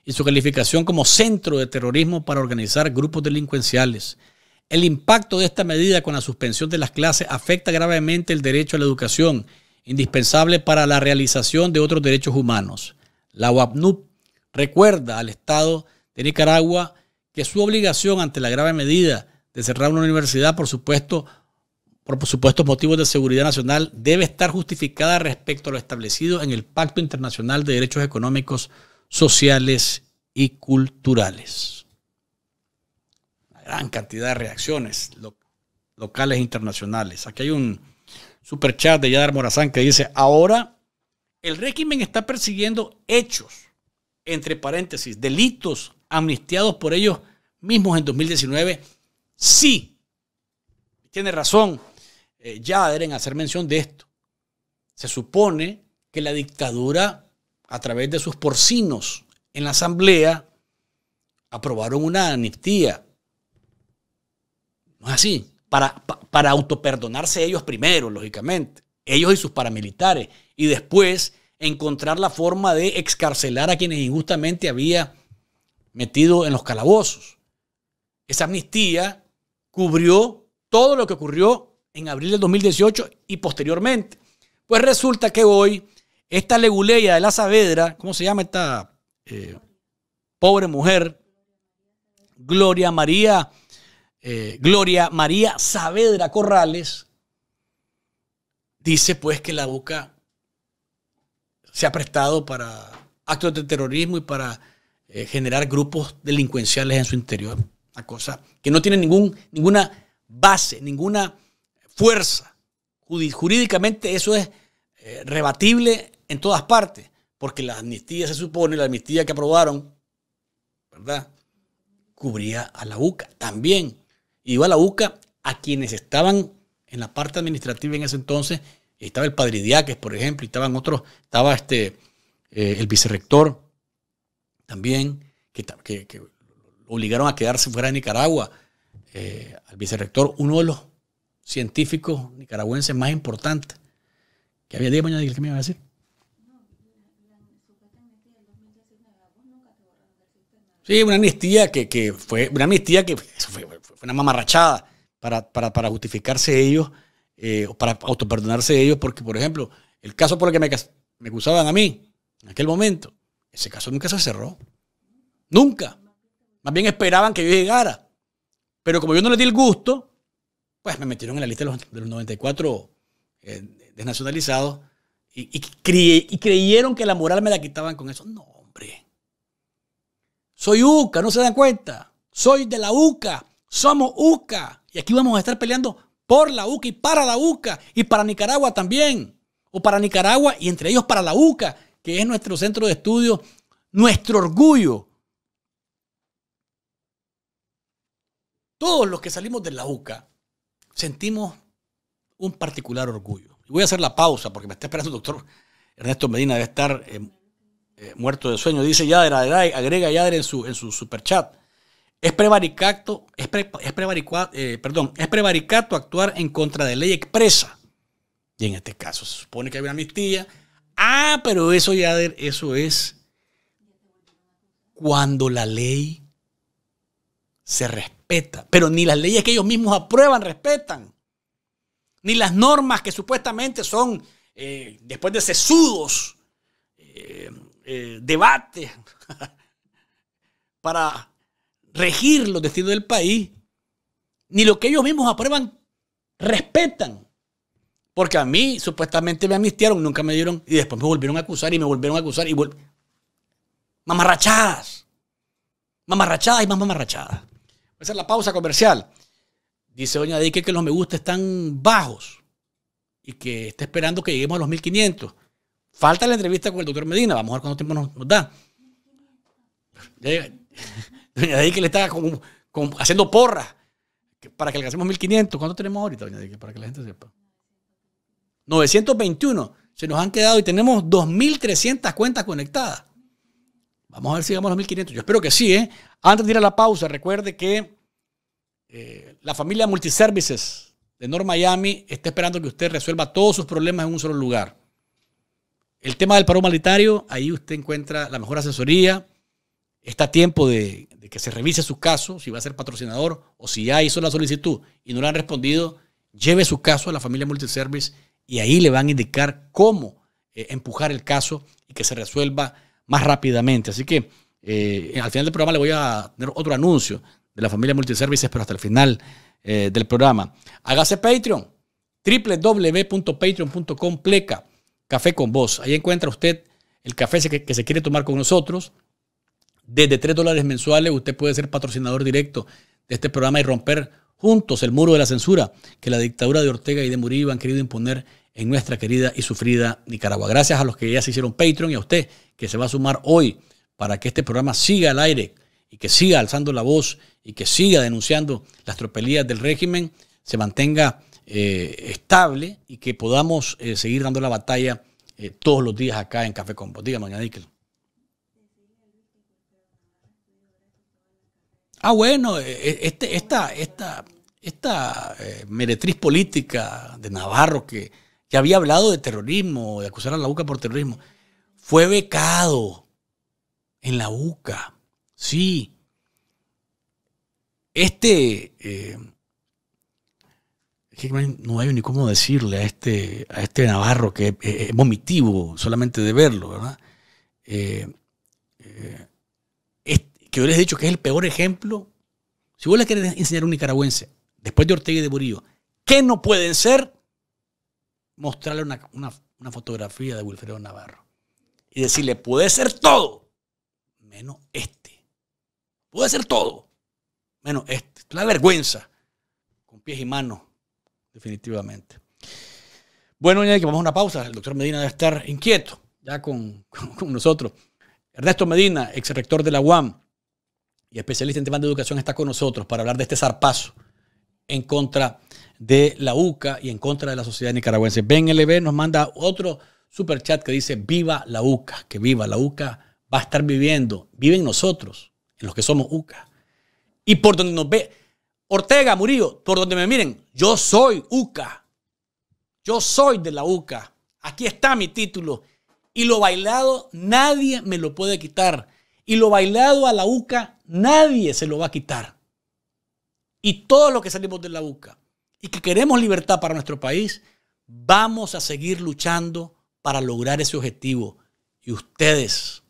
y su calificación como centro de terrorismo para organizar grupos delincuenciales. El impacto de esta medida con la suspensión de las clases afecta gravemente el derecho a la educación, indispensable para la realización de otros derechos humanos. La UAPNUP recuerda al Estado de Nicaragua que su obligación ante la grave medida de cerrar una universidad, por supuesto, por supuestos motivos de seguridad nacional, debe estar justificada respecto a lo establecido en el Pacto Internacional de Derechos Económicos, Sociales y Culturales. Una gran cantidad de reacciones locales e internacionales. Aquí hay un superchat de Yadar Morazán que dice, ahora el régimen está persiguiendo hechos entre paréntesis, delitos amnistiados por ellos mismos en 2019, sí, tiene razón eh, ya Yader en hacer mención de esto. Se supone que la dictadura, a través de sus porcinos en la asamblea, aprobaron una amnistía. No es así. Para, para autoperdonarse ellos primero, lógicamente. Ellos y sus paramilitares. Y después encontrar la forma de excarcelar a quienes injustamente había metido en los calabozos. Esa amnistía cubrió todo lo que ocurrió en abril del 2018 y posteriormente. Pues resulta que hoy esta leguleya de la Saavedra, ¿cómo se llama esta eh, pobre mujer? Gloria María, eh, Gloria María Saavedra Corrales, dice pues que la boca se ha prestado para actos de terrorismo y para eh, generar grupos delincuenciales en su interior, Una cosa que no tiene ningún, ninguna base, ninguna fuerza. Jurídicamente eso es eh, rebatible en todas partes, porque la amnistía se supone, la amnistía que aprobaron, ¿verdad? Cubría a la UCA también. Iba a la UCA a quienes estaban en la parte administrativa en ese entonces estaba el padre Diáquez, por ejemplo, y estaban otros, estaba este, eh, el vicerrector también, que, obligaron a quedarse fuera de Nicaragua, eh, al vicerrector, uno de los científicos nicaragüenses más importantes, que había día mañana, que me iba a decir? Sí, una amnistía que, fue una amnistía que una mamarrachada para, para, para justificarse ellos eh, para autoperdonarse de ellos, porque, por ejemplo, el caso por el que me, acusaban a mí en aquel momento, ese caso nunca se cerró. Nunca. Más bien esperaban que yo llegara. Pero como yo no les di el gusto, pues me metieron en la lista de los, 94 eh, desnacionalizados y, y, creyeron que la moral me la quitaban con eso. No, hombre. Soy UCA, no se dan cuenta. Soy de la UCA. Somos UCA. Y aquí vamos a estar peleando por la UCA y para la UCA y para Nicaragua también. O para Nicaragua y entre ellos para la UCA, que es nuestro centro de estudio, nuestro orgullo. Todos los que salimos de la UCA sentimos un particular orgullo. Y voy a hacer la pausa porque me está esperando el doctor Ernesto Medina, debe estar eh, eh, muerto de sueño. Dice Yader, agrega Yadra en su, en su superchat. Es prevaricato, es, eh, perdón, es prevaricato actuar en contra de ley expresa. Y en este caso se supone que hay una amnistía. Ah, pero eso ya eso es cuando la ley se respeta. Pero ni las leyes que ellos mismos aprueban respetan. Ni las normas que supuestamente son, eh, después de sesudos, eh, debates para regir los destinos del país, ni lo que ellos mismos aprueban respetan. Porque a mí supuestamente me amnistiaron, nunca me dieron, y después me volvieron a acusar y me volvieron a acusar y Mamarrachadas. Mamarrachadas y más mamarrachadas. Esa es la pausa comercial. Dice Doña Dique que los me gusta están bajos y que está esperando que lleguemos a los 1500. Falta la entrevista con el doctor Medina. Vamos a ver cuánto tiempo nos, da. Ya, Doña que le está haciendo porra para que alcancemos 1500. ¿Cuánto tenemos ahorita, Doña Para que la gente sepa. 921 se nos han quedado y tenemos 2.300 cuentas conectadas. Vamos a ver si llegamos a los 1.500. Yo espero que sí, ¿eh? Antes de ir a la pausa, recuerde que eh, la familia Multiservices de North Miami está esperando que usted resuelva todos sus problemas en un solo lugar. El tema del paro humanitario, ahí usted encuentra la mejor asesoría, está a tiempo de, que se revise su caso, si va a ser patrocinador o si ya hizo la solicitud y no le han respondido, lleve su caso a la familia Multiservice y ahí le van a indicar cómo eh, empujar el caso y que se resuelva más rápidamente. Así que eh, al final del programa le voy a tener otro anuncio de la familia Multiservices, pero hasta el final eh, del programa. Hágase Patreon, www.patreon.com pleca, café con vos. Ahí encuentra usted el café que se quiere tomar con nosotros desde tres dólares mensuales usted puede ser patrocinador directo de este programa y romper juntos el muro de la censura que la dictadura de Ortega y de Murillo han querido imponer en nuestra querida y sufrida Nicaragua. Gracias a los que ya se hicieron Patreon y a usted que se va a sumar hoy para que este programa siga al aire y que siga alzando la voz y que siga denunciando las tropelías del régimen, se mantenga eh, estable y que podamos eh, seguir dando la batalla eh, todos los días acá en Café Combo. Dígame, doña ah, bueno, eh, eh, este, esta, esta, esta eh, meretriz política de Navarro que, que había hablado de terrorismo, de acusar a la UCA por terrorismo, fue becado en la UCA. Sí. Este. no hay ni cómo decirle a este, a este Navarro que es, vomitivo solamente de verlo, ¿verdad? yo les he dicho que es el peor ejemplo. Si vos le querés enseñar a un nicaragüense, después de Ortega y de Burillo, ¿qué no pueden ser? Mostrarle una, fotografía de Wilfredo Navarro y decirle, puede ser todo, menos este. Puede ser todo, menos este. es La vergüenza, con pies y manos, definitivamente. Bueno, ya que vamos a una pausa, el doctor Medina debe estar inquieto ya con, con, con nosotros. Ernesto Medina, ex rector de la UAM y especialista en temas de educación, está con nosotros para hablar de este zarpazo en contra de la UCA y en contra de la sociedad nicaragüense. Ben LB nos manda otro super chat que dice, viva la UCA, que viva la UCA, va a estar viviendo, viven nosotros, en los que somos UCA. Y por donde nos ve, Ortega, Murillo, por donde me miren, yo soy UCA, yo soy de la UCA, aquí está mi título y lo bailado nadie me lo puede quitar. Y lo bailado a la UCA nadie se lo va a quitar. Y todos los que salimos de la UCA y que queremos libertad para nuestro país, vamos a seguir luchando para lograr ese objetivo. Y ustedes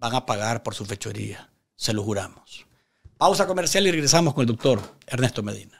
van a pagar por su fechoría, se lo juramos. Pausa comercial y regresamos con el doctor Ernesto Medina.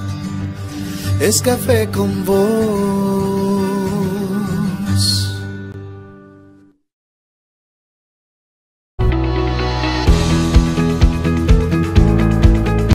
es café con vos.